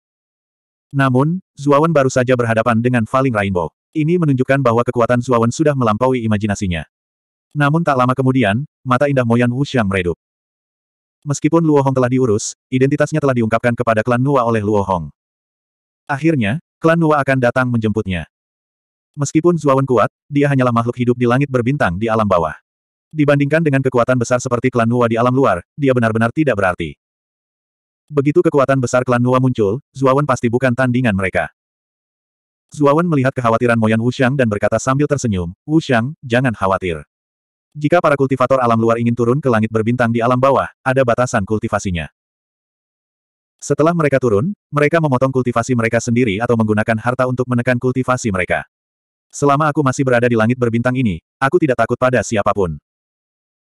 Namun, Zuawan baru saja berhadapan dengan Falling Rainbow. Ini menunjukkan bahwa kekuatan Zuawan sudah melampaui imajinasinya. Namun tak lama kemudian, mata indah Moyan Wuxiang meredup. Meskipun Luo Hong telah diurus, identitasnya telah diungkapkan kepada klan Nua oleh Luo Hong. Akhirnya, klan Nua akan datang menjemputnya. Meskipun Zuawan kuat, dia hanyalah makhluk hidup di langit berbintang di alam bawah. Dibandingkan dengan kekuatan besar seperti klan Nua di alam luar, dia benar-benar tidak berarti. Begitu kekuatan besar klan Nua muncul, Zuawan pasti bukan tandingan mereka. Zuawan melihat kekhawatiran Moyan Wuxiang dan berkata sambil tersenyum, Wuxiang, jangan khawatir. Jika para kultivator alam luar ingin turun ke langit berbintang di alam bawah, ada batasan kultivasinya. Setelah mereka turun, mereka memotong kultivasi mereka sendiri atau menggunakan harta untuk menekan kultivasi mereka. Selama aku masih berada di langit berbintang ini, aku tidak takut pada siapapun.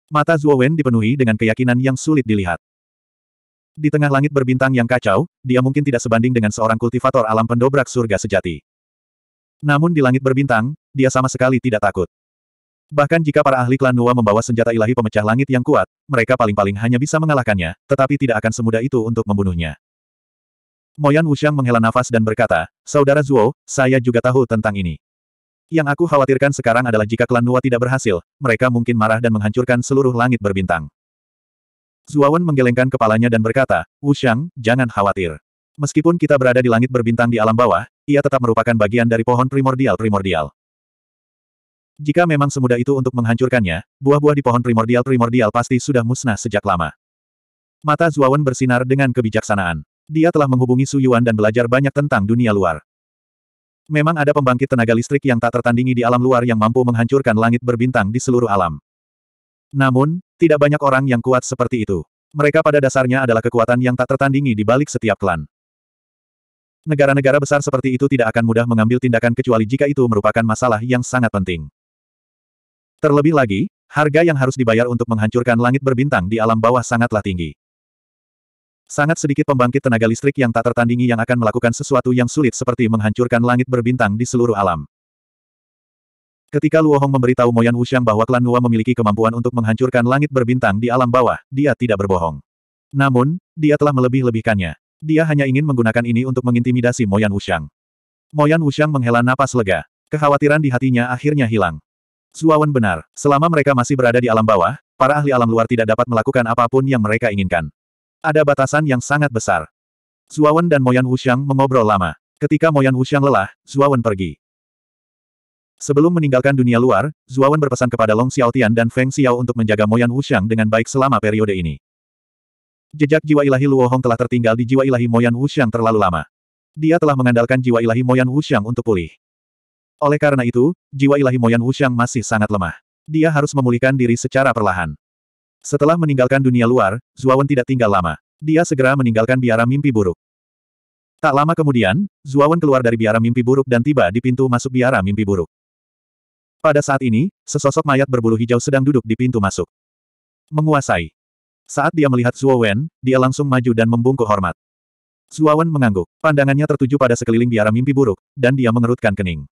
Mata Wen dipenuhi dengan keyakinan yang sulit dilihat. Di tengah langit berbintang yang kacau, dia mungkin tidak sebanding dengan seorang kultivator alam pendobrak surga sejati. Namun di langit berbintang, dia sama sekali tidak takut. Bahkan jika para ahli klan Nuwa membawa senjata ilahi pemecah langit yang kuat, mereka paling-paling hanya bisa mengalahkannya, tetapi tidak akan semudah itu untuk membunuhnya. Moyan Wuxiang menghela nafas dan berkata, Saudara Zuo, saya juga tahu tentang ini. Yang aku khawatirkan sekarang adalah jika klan Nuwa tidak berhasil, mereka mungkin marah dan menghancurkan seluruh langit berbintang. Zuawan menggelengkan kepalanya dan berkata, Wuxiang, jangan khawatir. Meskipun kita berada di langit berbintang di alam bawah, ia tetap merupakan bagian dari pohon primordial-primordial. Jika memang semudah itu untuk menghancurkannya, buah-buah di pohon primordial-primordial pasti sudah musnah sejak lama. Mata Zuawan bersinar dengan kebijaksanaan. Dia telah menghubungi Su Yuan dan belajar banyak tentang dunia luar. Memang ada pembangkit tenaga listrik yang tak tertandingi di alam luar yang mampu menghancurkan langit berbintang di seluruh alam. Namun, tidak banyak orang yang kuat seperti itu. Mereka pada dasarnya adalah kekuatan yang tak tertandingi di balik setiap klan. Negara-negara besar seperti itu tidak akan mudah mengambil tindakan kecuali jika itu merupakan masalah yang sangat penting. Terlebih lagi, harga yang harus dibayar untuk menghancurkan langit berbintang di alam bawah sangatlah tinggi. Sangat sedikit pembangkit tenaga listrik yang tak tertandingi yang akan melakukan sesuatu yang sulit seperti menghancurkan langit berbintang di seluruh alam. Ketika Luo Hong memberitahu Moyan Wuxiang bahwa klan Nua memiliki kemampuan untuk menghancurkan langit berbintang di alam bawah, dia tidak berbohong. Namun, dia telah melebih-lebihkannya. Dia hanya ingin menggunakan ini untuk mengintimidasi Moyan Wuxiang. Moyan Wuxiang menghela napas lega. Kekhawatiran di hatinya akhirnya hilang. Suawan benar, selama mereka masih berada di alam bawah, para ahli alam luar tidak dapat melakukan apapun yang mereka inginkan. Ada batasan yang sangat besar. Suawan dan Moyan Wuxiang mengobrol lama. Ketika Moyan Wuxiang lelah, Zuawan pergi. Sebelum meninggalkan dunia luar, Zuawan berpesan kepada Long Xiaotian dan Feng Xiao untuk menjaga Moyan Wuxiang dengan baik selama periode ini. Jejak jiwa ilahi Luo Hong telah tertinggal di jiwa ilahi Moyan Wuxiang terlalu lama. Dia telah mengandalkan jiwa ilahi Moyan Wuxiang untuk pulih. Oleh karena itu, jiwa ilahi Moyan Wuxiang masih sangat lemah. Dia harus memulihkan diri secara perlahan. Setelah meninggalkan dunia luar, Zuawan tidak tinggal lama. Dia segera meninggalkan biara mimpi buruk. Tak lama kemudian, Zuawan keluar dari biara mimpi buruk dan tiba di pintu masuk biara mimpi buruk. Pada saat ini, sesosok mayat berbulu hijau sedang duduk di pintu masuk. Menguasai. Saat dia melihat Zuawan, dia langsung maju dan membungkuk hormat. Zuawan mengangguk, pandangannya tertuju pada sekeliling biara mimpi buruk, dan dia mengerutkan kening.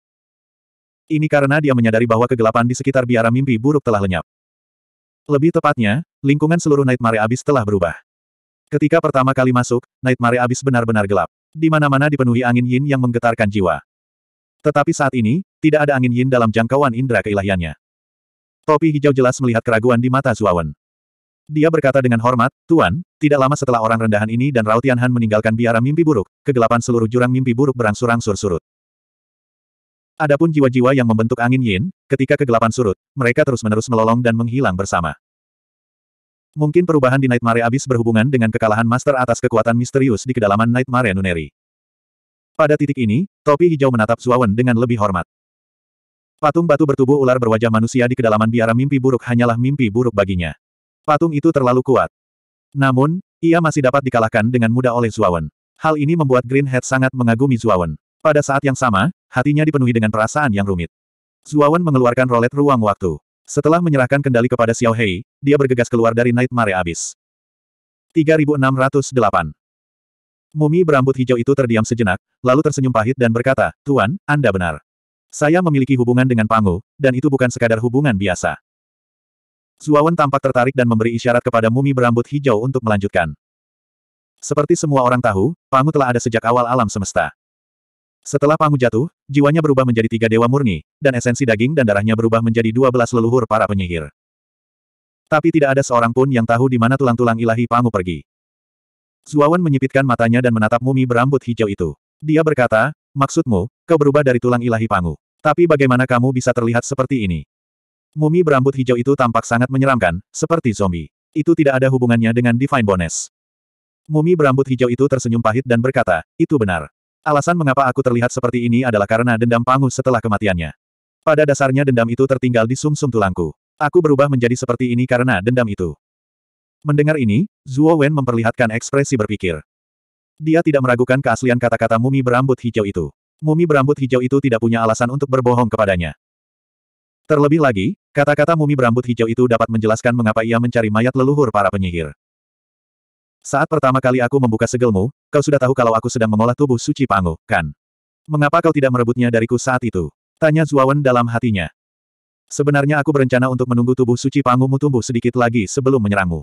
Ini karena dia menyadari bahwa kegelapan di sekitar biara mimpi buruk telah lenyap. Lebih tepatnya, lingkungan seluruh Nightmare Abyss telah berubah. Ketika pertama kali masuk, Nightmare Abyss benar-benar gelap. Di mana-mana dipenuhi angin yin yang menggetarkan jiwa. Tetapi saat ini, tidak ada angin yin dalam jangkauan indera keilahiannya. Topi hijau jelas melihat keraguan di mata Zuawan. Dia berkata dengan hormat, Tuan, tidak lama setelah orang rendahan ini dan Rautianhan meninggalkan biara mimpi buruk, kegelapan seluruh jurang mimpi buruk berangsur-angsur surut. Adapun jiwa-jiwa yang membentuk angin yin, ketika kegelapan surut, mereka terus-menerus melolong dan menghilang bersama. Mungkin perubahan di Nightmare Abyss berhubungan dengan kekalahan Master atas kekuatan misterius di kedalaman Nightmare Nuneri. Pada titik ini, topi hijau menatap Zuawan dengan lebih hormat. Patung batu bertubuh ular berwajah manusia di kedalaman biara mimpi buruk hanyalah mimpi buruk baginya. Patung itu terlalu kuat. Namun, ia masih dapat dikalahkan dengan mudah oleh Zuawan. Hal ini membuat Greenhead sangat mengagumi Zuawan. Pada saat yang sama, hatinya dipenuhi dengan perasaan yang rumit. Zuawan mengeluarkan rolet ruang waktu. Setelah menyerahkan kendali kepada Xiao Hei, dia bergegas keluar dari Nightmare Abyss. 3608 Mumi berambut hijau itu terdiam sejenak, lalu tersenyum pahit dan berkata, Tuan, Anda benar. Saya memiliki hubungan dengan Pangu, dan itu bukan sekadar hubungan biasa. Zuawan tampak tertarik dan memberi isyarat kepada mumi berambut hijau untuk melanjutkan. Seperti semua orang tahu, Pangu telah ada sejak awal alam semesta. Setelah Panghu jatuh, jiwanya berubah menjadi tiga dewa murni, dan esensi daging dan darahnya berubah menjadi dua belas leluhur para penyihir. Tapi tidak ada seorang pun yang tahu di mana tulang-tulang ilahi Panghu pergi. Zuawan menyipitkan matanya dan menatap mumi berambut hijau itu. Dia berkata, maksudmu, kau berubah dari tulang ilahi Panghu? Tapi bagaimana kamu bisa terlihat seperti ini? Mumi berambut hijau itu tampak sangat menyeramkan, seperti zombie. Itu tidak ada hubungannya dengan Divine Bones. Mumi berambut hijau itu tersenyum pahit dan berkata, itu benar. Alasan mengapa aku terlihat seperti ini adalah karena dendam Pangu setelah kematiannya. Pada dasarnya dendam itu tertinggal di sumsum -sum tulangku. Aku berubah menjadi seperti ini karena dendam itu. Mendengar ini, Zuo Wen memperlihatkan ekspresi berpikir. Dia tidak meragukan keaslian kata-kata mumi berambut hijau itu. Mumi berambut hijau itu tidak punya alasan untuk berbohong kepadanya. Terlebih lagi, kata-kata mumi berambut hijau itu dapat menjelaskan mengapa ia mencari mayat leluhur para penyihir. Saat pertama kali aku membuka segelmu, kau sudah tahu kalau aku sedang mengolah tubuh suci Pangu, kan? Mengapa kau tidak merebutnya dariku saat itu? Tanya Zuawan dalam hatinya. Sebenarnya aku berencana untuk menunggu tubuh suci pangumu tumbuh sedikit lagi sebelum menyerangmu.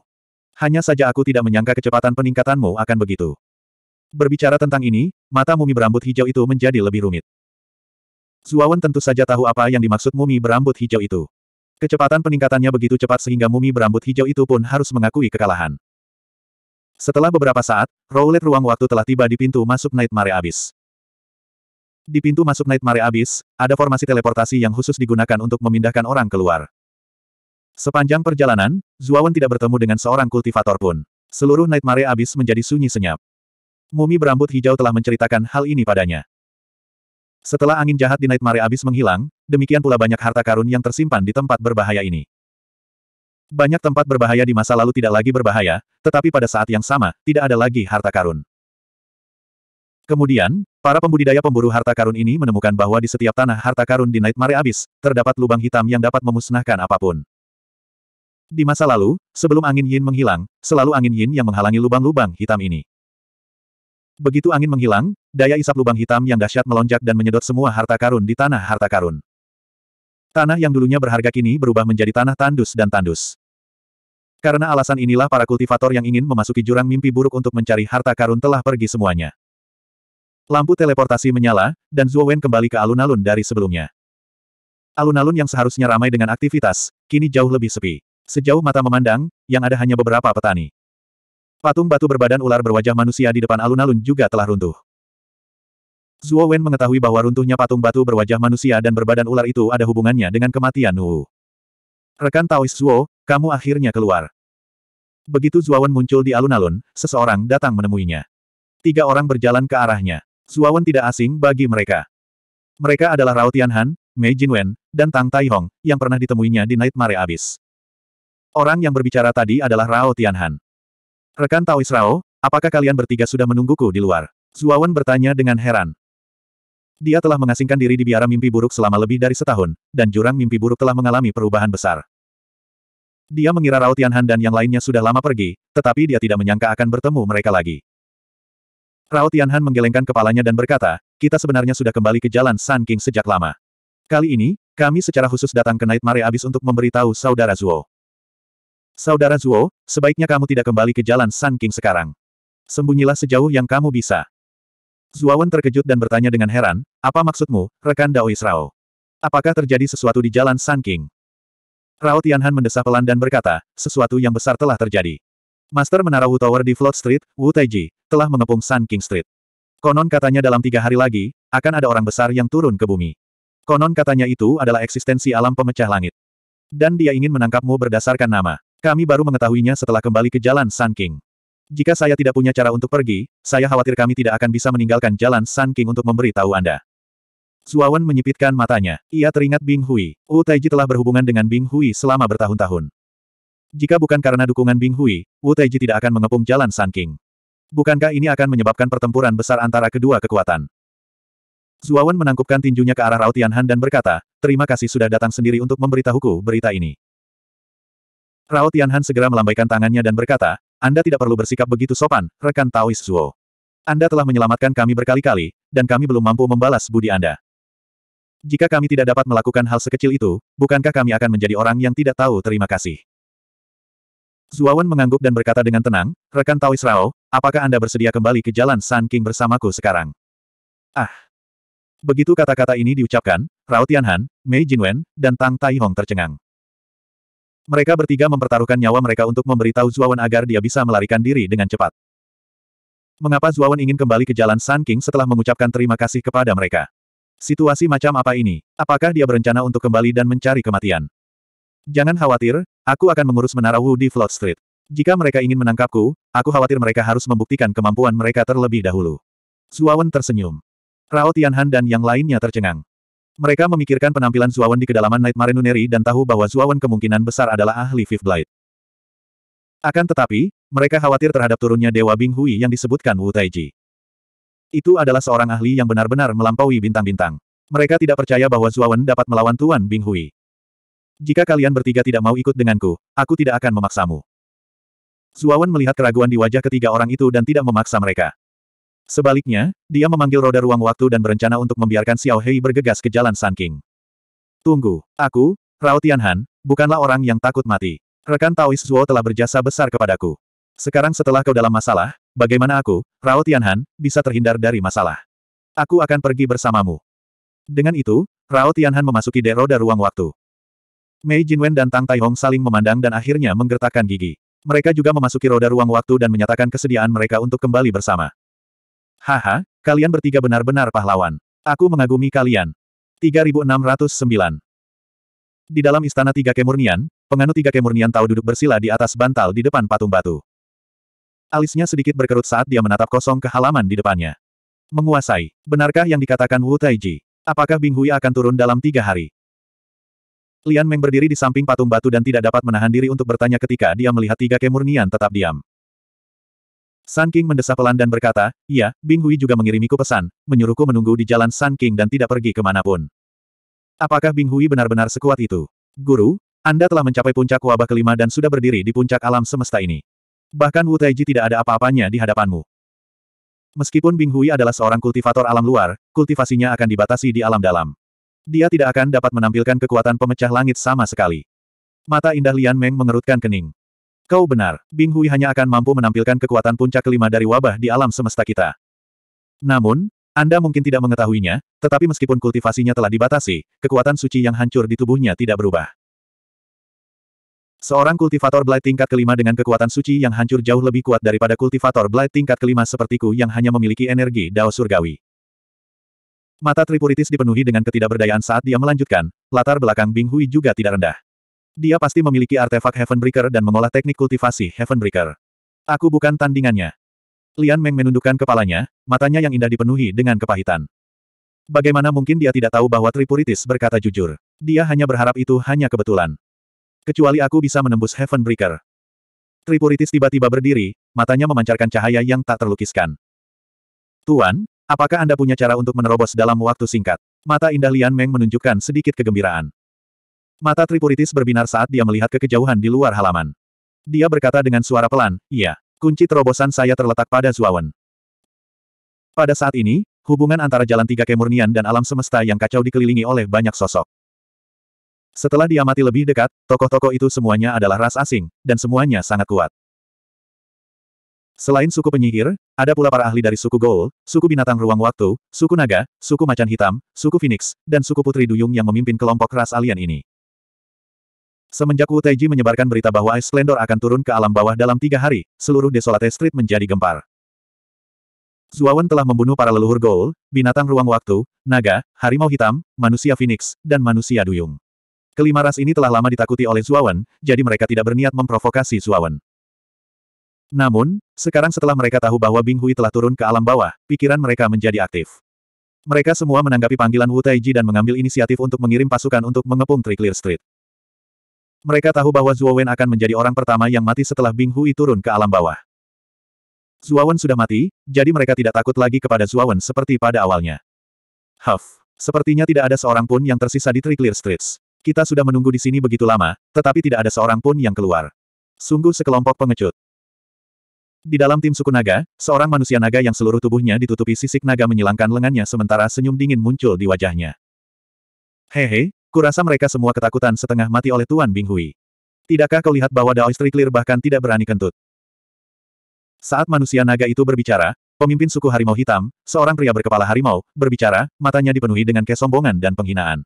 Hanya saja aku tidak menyangka kecepatan peningkatanmu akan begitu. Berbicara tentang ini, mata mumi berambut hijau itu menjadi lebih rumit. Zuawan tentu saja tahu apa yang dimaksud mumi berambut hijau itu. Kecepatan peningkatannya begitu cepat sehingga mumi berambut hijau itu pun harus mengakui kekalahan. Setelah beberapa saat, roulette ruang waktu telah tiba di pintu masuk Nightmare Abyss. Di pintu masuk Nightmare Abyss, ada formasi teleportasi yang khusus digunakan untuk memindahkan orang keluar. Sepanjang perjalanan, Zuawan tidak bertemu dengan seorang kultivator pun. Seluruh Nightmare Abyss menjadi sunyi senyap. Mumi berambut hijau telah menceritakan hal ini padanya. Setelah angin jahat di Nightmare Abyss menghilang, demikian pula banyak harta karun yang tersimpan di tempat berbahaya ini. Banyak tempat berbahaya di masa lalu tidak lagi berbahaya, tetapi pada saat yang sama, tidak ada lagi harta karun. Kemudian, para pembudidaya pemburu harta karun ini menemukan bahwa di setiap tanah harta karun di Nightmare Abyss, terdapat lubang hitam yang dapat memusnahkan apapun. Di masa lalu, sebelum angin yin menghilang, selalu angin yin yang menghalangi lubang-lubang hitam ini. Begitu angin menghilang, daya isap lubang hitam yang dahsyat melonjak dan menyedot semua harta karun di tanah harta karun. Tanah yang dulunya berharga kini berubah menjadi tanah tandus dan tandus. Karena alasan inilah para kultivator yang ingin memasuki jurang mimpi buruk untuk mencari harta karun telah pergi semuanya. Lampu teleportasi menyala, dan Zhuo Wen kembali ke alun-alun dari sebelumnya. Alun-alun yang seharusnya ramai dengan aktivitas, kini jauh lebih sepi. Sejauh mata memandang, yang ada hanya beberapa petani. Patung batu berbadan ular berwajah manusia di depan alun-alun juga telah runtuh. Zuo Wen mengetahui bahwa runtuhnya patung batu berwajah manusia dan berbadan ular itu ada hubungannya dengan kematian Nuwu. Rekan Taois Zuo, kamu akhirnya keluar. Begitu Zuo Wen muncul di alun-alun, seseorang datang menemuinya. Tiga orang berjalan ke arahnya. Zuo Wen tidak asing bagi mereka. Mereka adalah Rao Tianhan, Mei Jinwen, dan Tang Taihong, yang pernah ditemuinya di Nightmare Abyss. Orang yang berbicara tadi adalah Rao Tianhan. Rekan Taois Rao, apakah kalian bertiga sudah menungguku di luar? Zuo Wen bertanya dengan heran. Dia telah mengasingkan diri di biara mimpi buruk selama lebih dari setahun, dan jurang mimpi buruk telah mengalami perubahan besar. Dia mengira Rao Tianhan dan yang lainnya sudah lama pergi, tetapi dia tidak menyangka akan bertemu mereka lagi. Rao Tianhan menggelengkan kepalanya dan berkata, kita sebenarnya sudah kembali ke jalan Sun King sejak lama. Kali ini, kami secara khusus datang ke Nightmare Mare Abis untuk memberitahu Saudara Zuo. Saudara Zuo, sebaiknya kamu tidak kembali ke jalan Sun King sekarang. Sembunyilah sejauh yang kamu bisa. Zuawan terkejut dan bertanya dengan heran, apa maksudmu, rekan Daois Rao? Apakah terjadi sesuatu di jalan Sun King? Rao Tianhan mendesah pelan dan berkata, sesuatu yang besar telah terjadi. Master Menara Wu Tower di Float Street, Wu Taiji, telah mengepung Sun King Street. Konon katanya dalam tiga hari lagi, akan ada orang besar yang turun ke bumi. Konon katanya itu adalah eksistensi alam pemecah langit. Dan dia ingin menangkapmu berdasarkan nama. Kami baru mengetahuinya setelah kembali ke jalan Sun King. Jika saya tidak punya cara untuk pergi, saya khawatir kami tidak akan bisa meninggalkan jalan Sun King untuk tahu Anda. Zuawan menyipitkan matanya. Ia teringat Bing Hui. Wu Taiji telah berhubungan dengan Bing Hui selama bertahun-tahun. Jika bukan karena dukungan Bing Hui, Wu Taiji tidak akan mengepung jalan Sun King. Bukankah ini akan menyebabkan pertempuran besar antara kedua kekuatan? Zuawan menangkupkan tinjunya ke arah Rao Tianhan dan berkata, terima kasih sudah datang sendiri untuk memberitahuku berita ini. Rao Tianhan segera melambaikan tangannya dan berkata, anda tidak perlu bersikap begitu sopan, rekan Taois Zuo. Anda telah menyelamatkan kami berkali-kali, dan kami belum mampu membalas budi Anda. Jika kami tidak dapat melakukan hal sekecil itu, bukankah kami akan menjadi orang yang tidak tahu terima kasih? Zuawan mengangguk dan berkata dengan tenang, rekan Taois Rao, apakah Anda bersedia kembali ke jalan Sun King bersamaku sekarang? Ah! Begitu kata-kata ini diucapkan, Rao Tianhan, Mei Jinwen, dan Tang Taihong tercengang. Mereka bertiga mempertaruhkan nyawa mereka untuk memberitahu Zuawan agar dia bisa melarikan diri dengan cepat. Mengapa Zuawan ingin kembali ke jalan Sun King setelah mengucapkan terima kasih kepada mereka? Situasi macam apa ini? Apakah dia berencana untuk kembali dan mencari kematian? Jangan khawatir, aku akan mengurus menara Wu di Flood Street. Jika mereka ingin menangkapku, aku khawatir mereka harus membuktikan kemampuan mereka terlebih dahulu. Zuawan tersenyum. Rao Tianhan dan yang lainnya tercengang. Mereka memikirkan penampilan Zuawan di kedalaman Nightmare Nuneri dan tahu bahwa Zuawan kemungkinan besar adalah ahli Fifth Blade. Akan tetapi, mereka khawatir terhadap turunnya Dewa Bing Hui yang disebutkan Wu Taiji. Itu adalah seorang ahli yang benar-benar melampaui bintang-bintang. Mereka tidak percaya bahwa Zuawan dapat melawan Tuan Bing Hui. Jika kalian bertiga tidak mau ikut denganku, aku tidak akan memaksamu. Zuawan melihat keraguan di wajah ketiga orang itu dan tidak memaksa mereka. Sebaliknya, dia memanggil roda ruang waktu dan berencana untuk membiarkan Xiao Hei bergegas ke jalan San King. Tunggu, aku, Rao Tianhan, bukanlah orang yang takut mati. Rekan Taois Zuo telah berjasa besar kepadaku. Sekarang setelah kau dalam masalah, bagaimana aku, Rao Tianhan, bisa terhindar dari masalah? Aku akan pergi bersamamu. Dengan itu, Rao Tianhan memasuki de roda ruang waktu. Mei Jinwen dan Tang Taihong saling memandang dan akhirnya menggertakkan gigi. Mereka juga memasuki roda ruang waktu dan menyatakan kesediaan mereka untuk kembali bersama. Haha, kalian bertiga benar-benar pahlawan. Aku mengagumi kalian. 3609 Di dalam istana tiga kemurnian, penganut tiga kemurnian tahu duduk bersila di atas bantal di depan patung batu. Alisnya sedikit berkerut saat dia menatap kosong ke halaman di depannya. Menguasai, benarkah yang dikatakan Wu Taiji? Apakah Bing Hui akan turun dalam tiga hari? Lian Meng berdiri di samping patung batu dan tidak dapat menahan diri untuk bertanya ketika dia melihat tiga kemurnian tetap diam. San King mendesah pelan dan berkata, "Ya, Bing Hui juga mengirimiku pesan, menyuruhku menunggu di jalan San King dan tidak pergi kemanapun. Apakah Bing Hui benar-benar sekuat itu? Guru, Anda telah mencapai puncak wabah kelima dan sudah berdiri di puncak alam semesta ini. Bahkan Wu Taiji tidak ada apa-apanya di hadapanmu. Meskipun Bing Hui adalah seorang kultivator alam luar, kultivasinya akan dibatasi di alam dalam. Dia tidak akan dapat menampilkan kekuatan pemecah langit sama sekali. Mata indah Lian Meng mengerutkan kening. Kau benar, Bing Hui hanya akan mampu menampilkan kekuatan puncak kelima dari wabah di alam semesta kita. Namun, Anda mungkin tidak mengetahuinya, tetapi meskipun kultivasinya telah dibatasi, kekuatan suci yang hancur di tubuhnya tidak berubah. Seorang kultivator Blight tingkat kelima dengan kekuatan suci yang hancur jauh lebih kuat daripada kultivator Blight tingkat kelima sepertiku yang hanya memiliki energi Dao Surgawi. Mata Tripuritis dipenuhi dengan ketidakberdayaan saat dia melanjutkan, latar belakang Bing Hui juga tidak rendah. Dia pasti memiliki artefak Heavenbreaker dan mengolah teknik kultivasi Heavenbreaker. Aku bukan tandingannya. Lian Meng menundukkan kepalanya, matanya yang indah dipenuhi dengan kepahitan. Bagaimana mungkin dia tidak tahu bahwa Tripuritis berkata jujur? Dia hanya berharap itu hanya kebetulan. Kecuali aku bisa menembus Heavenbreaker. Tripuritis tiba-tiba berdiri, matanya memancarkan cahaya yang tak terlukiskan. Tuan, apakah Anda punya cara untuk menerobos dalam waktu singkat? Mata indah Lian Meng menunjukkan sedikit kegembiraan. Mata Tripuritis berbinar saat dia melihat ke kejauhan di luar halaman. Dia berkata dengan suara pelan, iya, kunci terobosan saya terletak pada Zuawan. Pada saat ini, hubungan antara jalan tiga kemurnian dan alam semesta yang kacau dikelilingi oleh banyak sosok. Setelah diamati lebih dekat, tokoh-tokoh itu semuanya adalah ras asing, dan semuanya sangat kuat. Selain suku penyihir, ada pula para ahli dari suku Gol, suku binatang ruang waktu, suku naga, suku macan hitam, suku phoenix, dan suku putri duyung yang memimpin kelompok ras alien ini. Semenjak Wu Taiji menyebarkan berita bahwa Ice Splendor akan turun ke alam bawah dalam tiga hari, seluruh Desolate Street menjadi gempar. Zuawan telah membunuh para leluhur Goul, binatang ruang waktu, naga, harimau hitam, manusia Phoenix, dan manusia duyung. Kelima ras ini telah lama ditakuti oleh Zuawan, jadi mereka tidak berniat memprovokasi Zuawan. Namun, sekarang setelah mereka tahu bahwa Bing Hui telah turun ke alam bawah, pikiran mereka menjadi aktif. Mereka semua menanggapi panggilan Wu Taiji dan mengambil inisiatif untuk mengirim pasukan untuk mengepung Triclear Street. Mereka tahu bahwa Wen akan menjadi orang pertama yang mati setelah Bing Hui turun ke alam bawah. Wen sudah mati, jadi mereka tidak takut lagi kepada Wen seperti pada awalnya. Huff. Sepertinya tidak ada seorang pun yang tersisa di Triclear Streets. Kita sudah menunggu di sini begitu lama, tetapi tidak ada seorang pun yang keluar. Sungguh sekelompok pengecut. Di dalam tim suku naga, seorang manusia naga yang seluruh tubuhnya ditutupi sisik naga menyilangkan lengannya sementara senyum dingin muncul di wajahnya. Hehe, Kurasa mereka semua ketakutan setengah mati oleh Tuan Bing Hui. Tidakkah kau lihat bahwa Dao Clear bahkan tidak berani kentut? Saat manusia naga itu berbicara, pemimpin suku harimau hitam, seorang pria berkepala harimau, berbicara, matanya dipenuhi dengan kesombongan dan penghinaan.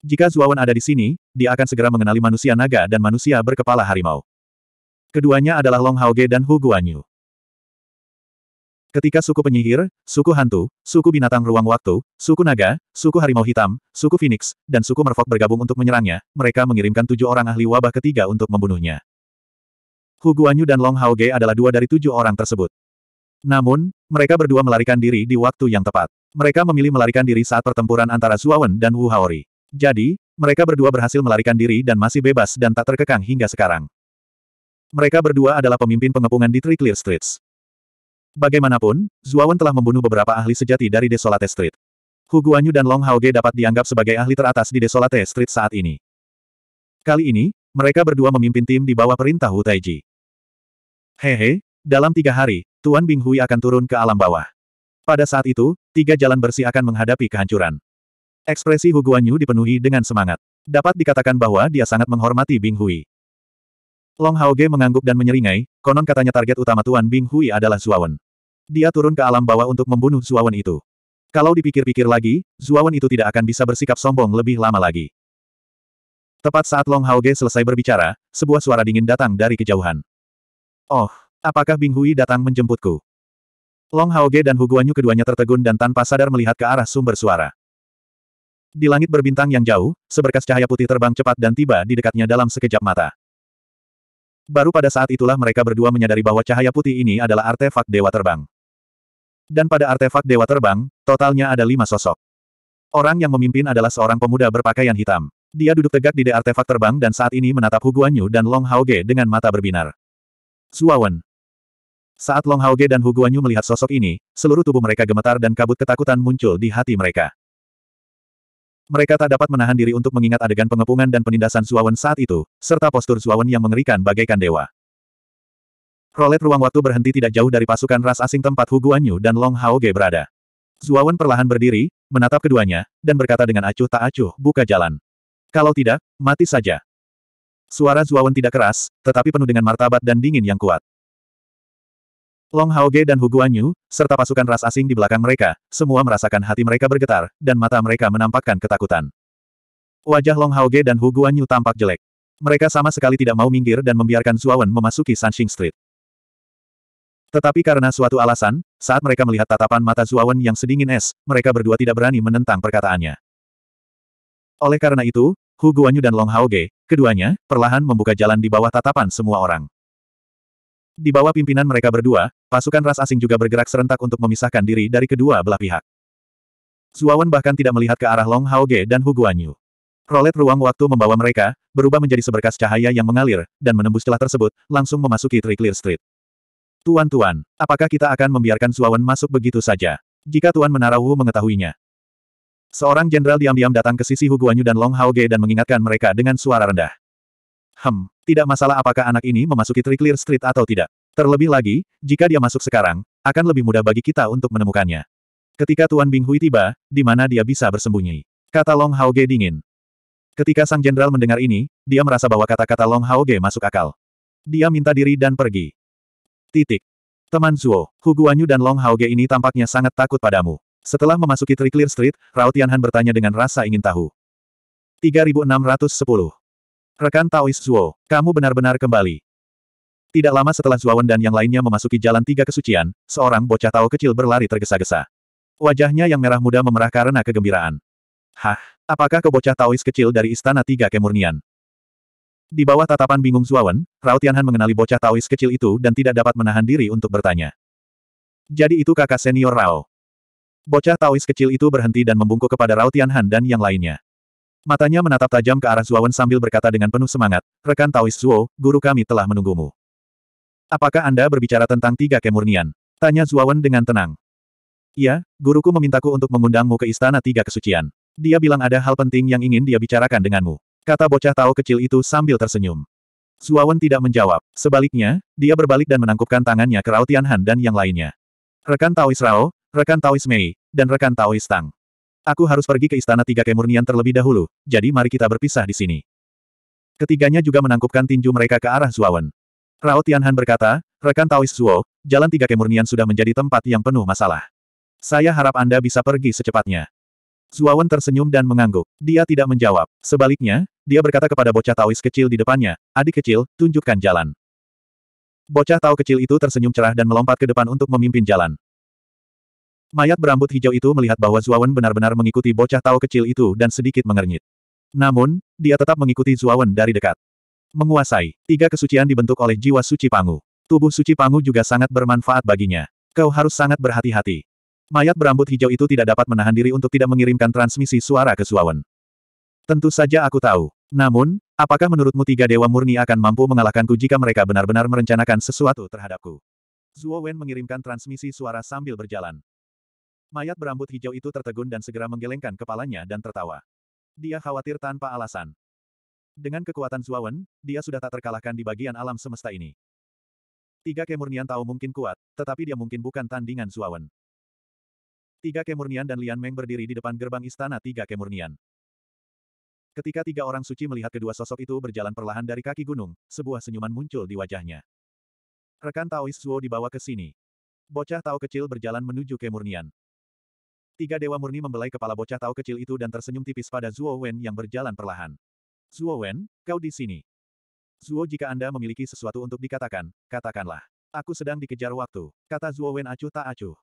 Jika Zuawan ada di sini, dia akan segera mengenali manusia naga dan manusia berkepala harimau. Keduanya adalah Long Hao Ge dan Hu Guanyu. Ketika suku penyihir, suku hantu, suku binatang ruang waktu, suku naga, suku harimau hitam, suku phoenix, dan suku merfok bergabung untuk menyerangnya, mereka mengirimkan tujuh orang ahli wabah ketiga untuk membunuhnya. Hu Guanyu dan Long Hao Ge adalah dua dari tujuh orang tersebut. Namun, mereka berdua melarikan diri di waktu yang tepat. Mereka memilih melarikan diri saat pertempuran antara Zuawan dan Wu Haori. Jadi, mereka berdua berhasil melarikan diri dan masih bebas dan tak terkekang hingga sekarang. Mereka berdua adalah pemimpin pengepungan di Three Clear Streets. Bagaimanapun, Zuawan telah membunuh beberapa ahli sejati dari Desolate Street. Hu Guanyu dan Long Hao Ge dapat dianggap sebagai ahli teratas di Desolate Street saat ini. Kali ini, mereka berdua memimpin tim di bawah perintah Hu Taiji. Hehe, dalam tiga hari, Tuan Bing Hui akan turun ke alam bawah. Pada saat itu, tiga jalan bersih akan menghadapi kehancuran. Ekspresi Hu Guanyu dipenuhi dengan semangat. Dapat dikatakan bahwa dia sangat menghormati Bing Hui. Long Hao Ge mengangguk dan menyeringai, konon katanya target utama Tuan Bing Hui adalah Zuawan. Dia turun ke alam bawah untuk membunuh Zuawan itu. Kalau dipikir-pikir lagi, Zuawan itu tidak akan bisa bersikap sombong lebih lama lagi. Tepat saat Long Hao Ge selesai berbicara, sebuah suara dingin datang dari kejauhan. Oh, apakah Bing Hui datang menjemputku? Long Hao Ge dan Hu keduanya tertegun dan tanpa sadar melihat ke arah sumber suara. Di langit berbintang yang jauh, seberkas cahaya putih terbang cepat dan tiba di dekatnya dalam sekejap mata. Baru pada saat itulah mereka berdua menyadari bahwa cahaya putih ini adalah artefak dewa terbang. Dan pada artefak Dewa Terbang, totalnya ada lima sosok. Orang yang memimpin adalah seorang pemuda berpakaian hitam. Dia duduk tegak di artefak terbang dan saat ini menatap Hu Guanyu dan Long Hao Ge dengan mata berbinar. Suawen. Saat Long Hao Ge dan Hu Guanyu melihat sosok ini, seluruh tubuh mereka gemetar dan kabut ketakutan muncul di hati mereka. Mereka tak dapat menahan diri untuk mengingat adegan pengepungan dan penindasan Suawen saat itu, serta postur Suawen yang mengerikan bagaikan dewa. Rolet ruang waktu berhenti tidak jauh dari pasukan ras asing tempat Hu Guanyu dan Long Hao Ge berada. Zuawan perlahan berdiri, menatap keduanya, dan berkata dengan acuh tak acuh, buka jalan. Kalau tidak, mati saja. Suara Zuawan tidak keras, tetapi penuh dengan martabat dan dingin yang kuat. Long Hao Ge dan Hu Guanyu, serta pasukan ras asing di belakang mereka, semua merasakan hati mereka bergetar, dan mata mereka menampakkan ketakutan. Wajah Long Hao Ge dan Hu Guanyu tampak jelek. Mereka sama sekali tidak mau minggir dan membiarkan Zuawan memasuki Sanxing Street. Tetapi karena suatu alasan, saat mereka melihat tatapan mata Zuawan yang sedingin es, mereka berdua tidak berani menentang perkataannya. Oleh karena itu, Hu Guanyu dan Long Hao Ge, keduanya, perlahan membuka jalan di bawah tatapan semua orang. Di bawah pimpinan mereka berdua, pasukan ras asing juga bergerak serentak untuk memisahkan diri dari kedua belah pihak. Zuawan bahkan tidak melihat ke arah Long Hao Ge dan Hu Guanyu. Rolet ruang waktu membawa mereka, berubah menjadi seberkas cahaya yang mengalir, dan menembus celah tersebut, langsung memasuki Triclear Street. Tuan-tuan, apakah kita akan membiarkan Suawan masuk begitu saja? Jika Tuan Menara Wu mengetahuinya. Seorang jenderal diam-diam datang ke sisi Huguanyu dan Long Hao Ge dan mengingatkan mereka dengan suara rendah. Hem, tidak masalah apakah anak ini memasuki Triclear Street atau tidak. Terlebih lagi, jika dia masuk sekarang, akan lebih mudah bagi kita untuk menemukannya. Ketika Tuan Bing Hui tiba, di mana dia bisa bersembunyi? Kata Long Hao Ge dingin. Ketika sang jenderal mendengar ini, dia merasa bahwa kata-kata Long Hao Ge masuk akal. Dia minta diri dan pergi. Titik. Teman Zuo, Hu Guanyu dan Long Hao Haoge ini tampaknya sangat takut padamu. Setelah memasuki Tri Clear Street, Rao Tianhan bertanya dengan rasa ingin tahu. 3610. Rekan Taois Zuo, kamu benar-benar kembali. Tidak lama setelah Wen dan yang lainnya memasuki jalan tiga kesucian, seorang bocah Tao kecil berlari tergesa-gesa. Wajahnya yang merah muda memerah karena kegembiraan. Hah, apakah kebocah Taois kecil dari Istana Tiga Kemurnian? Di bawah tatapan bingung Zuawan, Rao Tianhan mengenali bocah Taois kecil itu dan tidak dapat menahan diri untuk bertanya. Jadi itu kakak senior Rao. Bocah Taois kecil itu berhenti dan membungkuk kepada Rao Tianhan dan yang lainnya. Matanya menatap tajam ke arah Zuawan sambil berkata dengan penuh semangat, rekan Taois Zuo, guru kami telah menunggumu. Apakah Anda berbicara tentang tiga kemurnian? Tanya Zuawan dengan tenang. Iya, guruku memintaku untuk mengundangmu ke istana tiga kesucian. Dia bilang ada hal penting yang ingin dia bicarakan denganmu. Kata bocah Tao kecil itu sambil tersenyum. Zuawan tidak menjawab. Sebaliknya, dia berbalik dan menangkupkan tangannya ke Rao Tianhan dan yang lainnya. Rekan Taois Rao, rekan Taois Mei, dan rekan Taois Tang. Aku harus pergi ke Istana Tiga Kemurnian terlebih dahulu, jadi mari kita berpisah di sini. Ketiganya juga menangkupkan tinju mereka ke arah Zuawan. Rao Tianhan berkata, rekan Taois Zuo, Jalan Tiga Kemurnian sudah menjadi tempat yang penuh masalah. Saya harap Anda bisa pergi secepatnya. Zuawan tersenyum dan mengangguk. Dia tidak menjawab. Sebaliknya, dia berkata kepada bocah Taois kecil di depannya, adik kecil, tunjukkan jalan. Bocah Tao kecil itu tersenyum cerah dan melompat ke depan untuk memimpin jalan. Mayat berambut hijau itu melihat bahwa Zuawan benar-benar mengikuti bocah Tao kecil itu dan sedikit mengernyit. Namun, dia tetap mengikuti Zuawan dari dekat. Menguasai, tiga kesucian dibentuk oleh jiwa suci Pangu. Tubuh suci Pangu juga sangat bermanfaat baginya. Kau harus sangat berhati-hati. Mayat berambut hijau itu tidak dapat menahan diri untuk tidak mengirimkan transmisi suara ke Suawen. Tentu saja aku tahu. Namun, apakah menurutmu tiga dewa murni akan mampu mengalahkanku jika mereka benar-benar merencanakan sesuatu terhadapku? Zuo Wen mengirimkan transmisi suara sambil berjalan. Mayat berambut hijau itu tertegun dan segera menggelengkan kepalanya dan tertawa. Dia khawatir tanpa alasan. Dengan kekuatan Zuo Wen, dia sudah tak terkalahkan di bagian alam semesta ini. Tiga kemurnian tahu mungkin kuat, tetapi dia mungkin bukan tandingan Zuo Wen. Tiga kemurnian dan Lian Meng berdiri di depan gerbang istana tiga kemurnian. Ketika tiga orang suci melihat kedua sosok itu berjalan perlahan dari kaki gunung, sebuah senyuman muncul di wajahnya. Rekan Taois Zuo dibawa ke sini. Bocah Tao kecil berjalan menuju kemurnian. Tiga dewa murni membelai kepala bocah Tao kecil itu dan tersenyum tipis pada Zuo Wen yang berjalan perlahan. Zuo Wen, kau di sini. Zuo jika Anda memiliki sesuatu untuk dikatakan, katakanlah. Aku sedang dikejar waktu, kata Zuo Wen acuh tak acuh.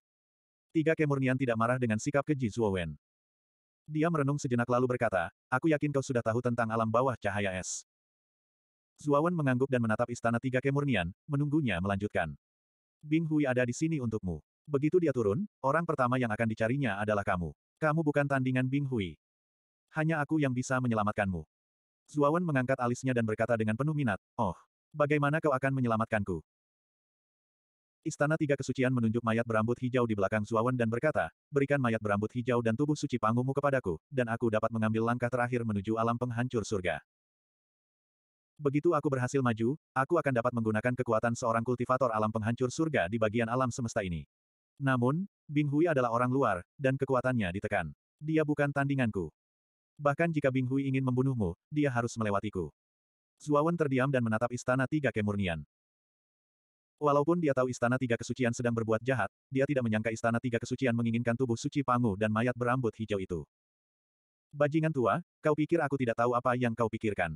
Tiga kemurnian tidak marah dengan sikap keji Wen. Dia merenung sejenak lalu berkata, aku yakin kau sudah tahu tentang alam bawah cahaya es. Wen mengangguk dan menatap istana tiga kemurnian, menunggunya melanjutkan. Bing Hui ada di sini untukmu. Begitu dia turun, orang pertama yang akan dicarinya adalah kamu. Kamu bukan tandingan Bing Hui. Hanya aku yang bisa menyelamatkanmu. Wen mengangkat alisnya dan berkata dengan penuh minat, Oh, bagaimana kau akan menyelamatkanku? Istana Tiga Kesucian menunjuk mayat berambut hijau di belakang Zuawan dan berkata, berikan mayat berambut hijau dan tubuh suci panggungmu kepadaku, dan aku dapat mengambil langkah terakhir menuju alam penghancur surga. Begitu aku berhasil maju, aku akan dapat menggunakan kekuatan seorang kultivator alam penghancur surga di bagian alam semesta ini. Namun, Bing Hui adalah orang luar, dan kekuatannya ditekan. Dia bukan tandinganku. Bahkan jika Bing Hui ingin membunuhmu, dia harus melewatiku. Zuawan terdiam dan menatap istana tiga kemurnian. Walaupun dia tahu istana tiga kesucian sedang berbuat jahat, dia tidak menyangka istana tiga kesucian menginginkan tubuh suci Pangu dan mayat berambut hijau itu. Bajingan tua, kau pikir aku tidak tahu apa yang kau pikirkan.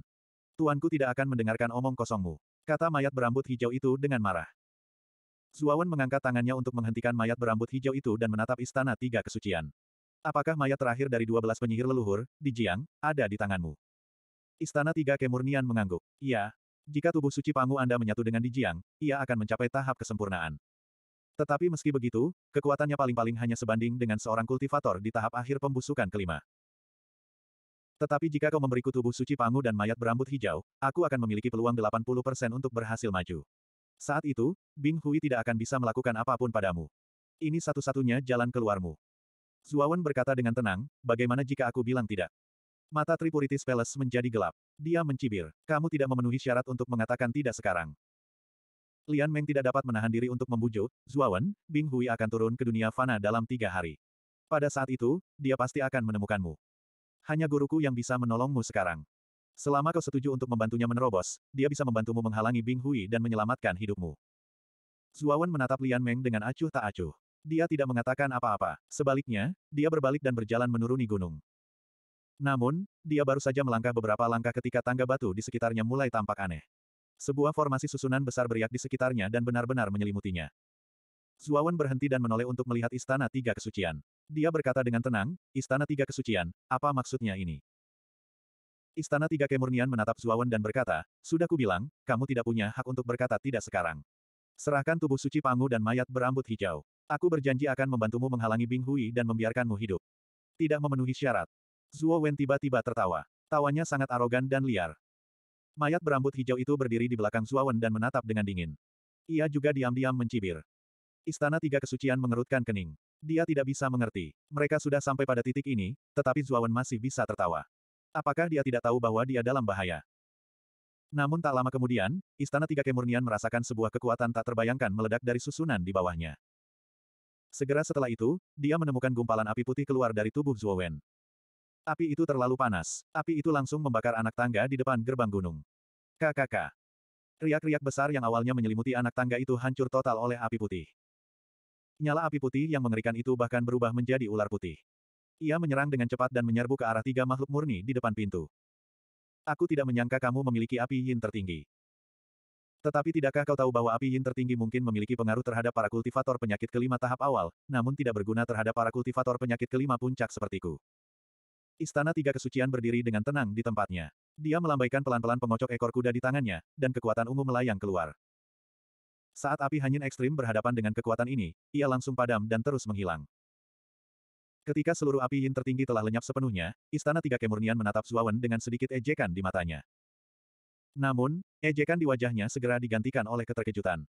Tuanku tidak akan mendengarkan omong kosongmu. Kata mayat berambut hijau itu dengan marah. Zuawan mengangkat tangannya untuk menghentikan mayat berambut hijau itu dan menatap istana tiga kesucian. Apakah mayat terakhir dari dua belas penyihir leluhur, di Jiang, ada di tanganmu? Istana tiga kemurnian mengangguk. Iya, jika tubuh suci Pangu Anda menyatu dengan Dijiang, ia akan mencapai tahap kesempurnaan. Tetapi meski begitu, kekuatannya paling-paling hanya sebanding dengan seorang kultivator di tahap akhir pembusukan kelima. Tetapi jika kau memberiku tubuh suci Pangu dan mayat berambut hijau, aku akan memiliki peluang 80% untuk berhasil maju. Saat itu, Bing Hui tidak akan bisa melakukan apapun padamu. Ini satu-satunya jalan keluarmu. Zuawan berkata dengan tenang, bagaimana jika aku bilang tidak? Mata Tripuritis Palace menjadi gelap. Dia mencibir. Kamu tidak memenuhi syarat untuk mengatakan tidak sekarang. Lian Meng tidak dapat menahan diri untuk membujuk, Zuawan, Bing Hui akan turun ke dunia fana dalam tiga hari. Pada saat itu, dia pasti akan menemukanmu. Hanya guruku yang bisa menolongmu sekarang. Selama kau setuju untuk membantunya menerobos, dia bisa membantumu menghalangi Bing Hui dan menyelamatkan hidupmu. Zuawan menatap Lian Meng dengan acuh tak acuh. Dia tidak mengatakan apa-apa. Sebaliknya, dia berbalik dan berjalan menuruni gunung. Namun, dia baru saja melangkah beberapa langkah ketika tangga batu di sekitarnya mulai tampak aneh. Sebuah formasi susunan besar beriak di sekitarnya dan benar-benar menyelimutinya. Zuawan berhenti dan menoleh untuk melihat Istana Tiga Kesucian. Dia berkata dengan tenang, Istana Tiga Kesucian, apa maksudnya ini? Istana Tiga Kemurnian menatap Zuawan dan berkata, Sudah kubilang, kamu tidak punya hak untuk berkata tidak sekarang. Serahkan tubuh suci Pangu dan mayat berambut hijau. Aku berjanji akan membantumu menghalangi Bing Hui dan membiarkanmu hidup. Tidak memenuhi syarat, Zuo Wen tiba-tiba tertawa. Tawanya sangat arogan dan liar. Mayat berambut hijau itu berdiri di belakang Zuo Wen dan menatap dengan dingin. Ia juga diam-diam mencibir. Istana Tiga Kesucian mengerutkan kening. Dia tidak bisa mengerti. Mereka sudah sampai pada titik ini, tetapi Zuo Wen masih bisa tertawa. Apakah dia tidak tahu bahwa dia dalam bahaya? Namun tak lama kemudian, Istana Tiga Kemurnian merasakan sebuah kekuatan tak terbayangkan meledak dari susunan di bawahnya. Segera setelah itu, dia menemukan gumpalan api putih keluar dari tubuh Wen. Api itu terlalu panas. Api itu langsung membakar anak tangga di depan gerbang gunung. KKK. Riak-riak besar yang awalnya menyelimuti anak tangga itu hancur total oleh api putih. Nyala api putih yang mengerikan itu bahkan berubah menjadi ular putih. Ia menyerang dengan cepat dan menyerbu ke arah tiga makhluk murni di depan pintu. Aku tidak menyangka kamu memiliki api yin tertinggi. Tetapi tidakkah kau tahu bahwa api yin tertinggi mungkin memiliki pengaruh terhadap para kultivator penyakit kelima tahap awal, namun tidak berguna terhadap para kultivator penyakit kelima puncak sepertiku. Istana Tiga Kesucian berdiri dengan tenang di tempatnya. Dia melambaikan pelan-pelan pengocok ekor kuda di tangannya, dan kekuatan ungu melayang keluar. Saat api hanyin ekstrim berhadapan dengan kekuatan ini, ia langsung padam dan terus menghilang. Ketika seluruh api yin tertinggi telah lenyap sepenuhnya, Istana Tiga Kemurnian menatap Zuawan dengan sedikit ejekan di matanya. Namun, ejekan di wajahnya segera digantikan oleh keterkejutan.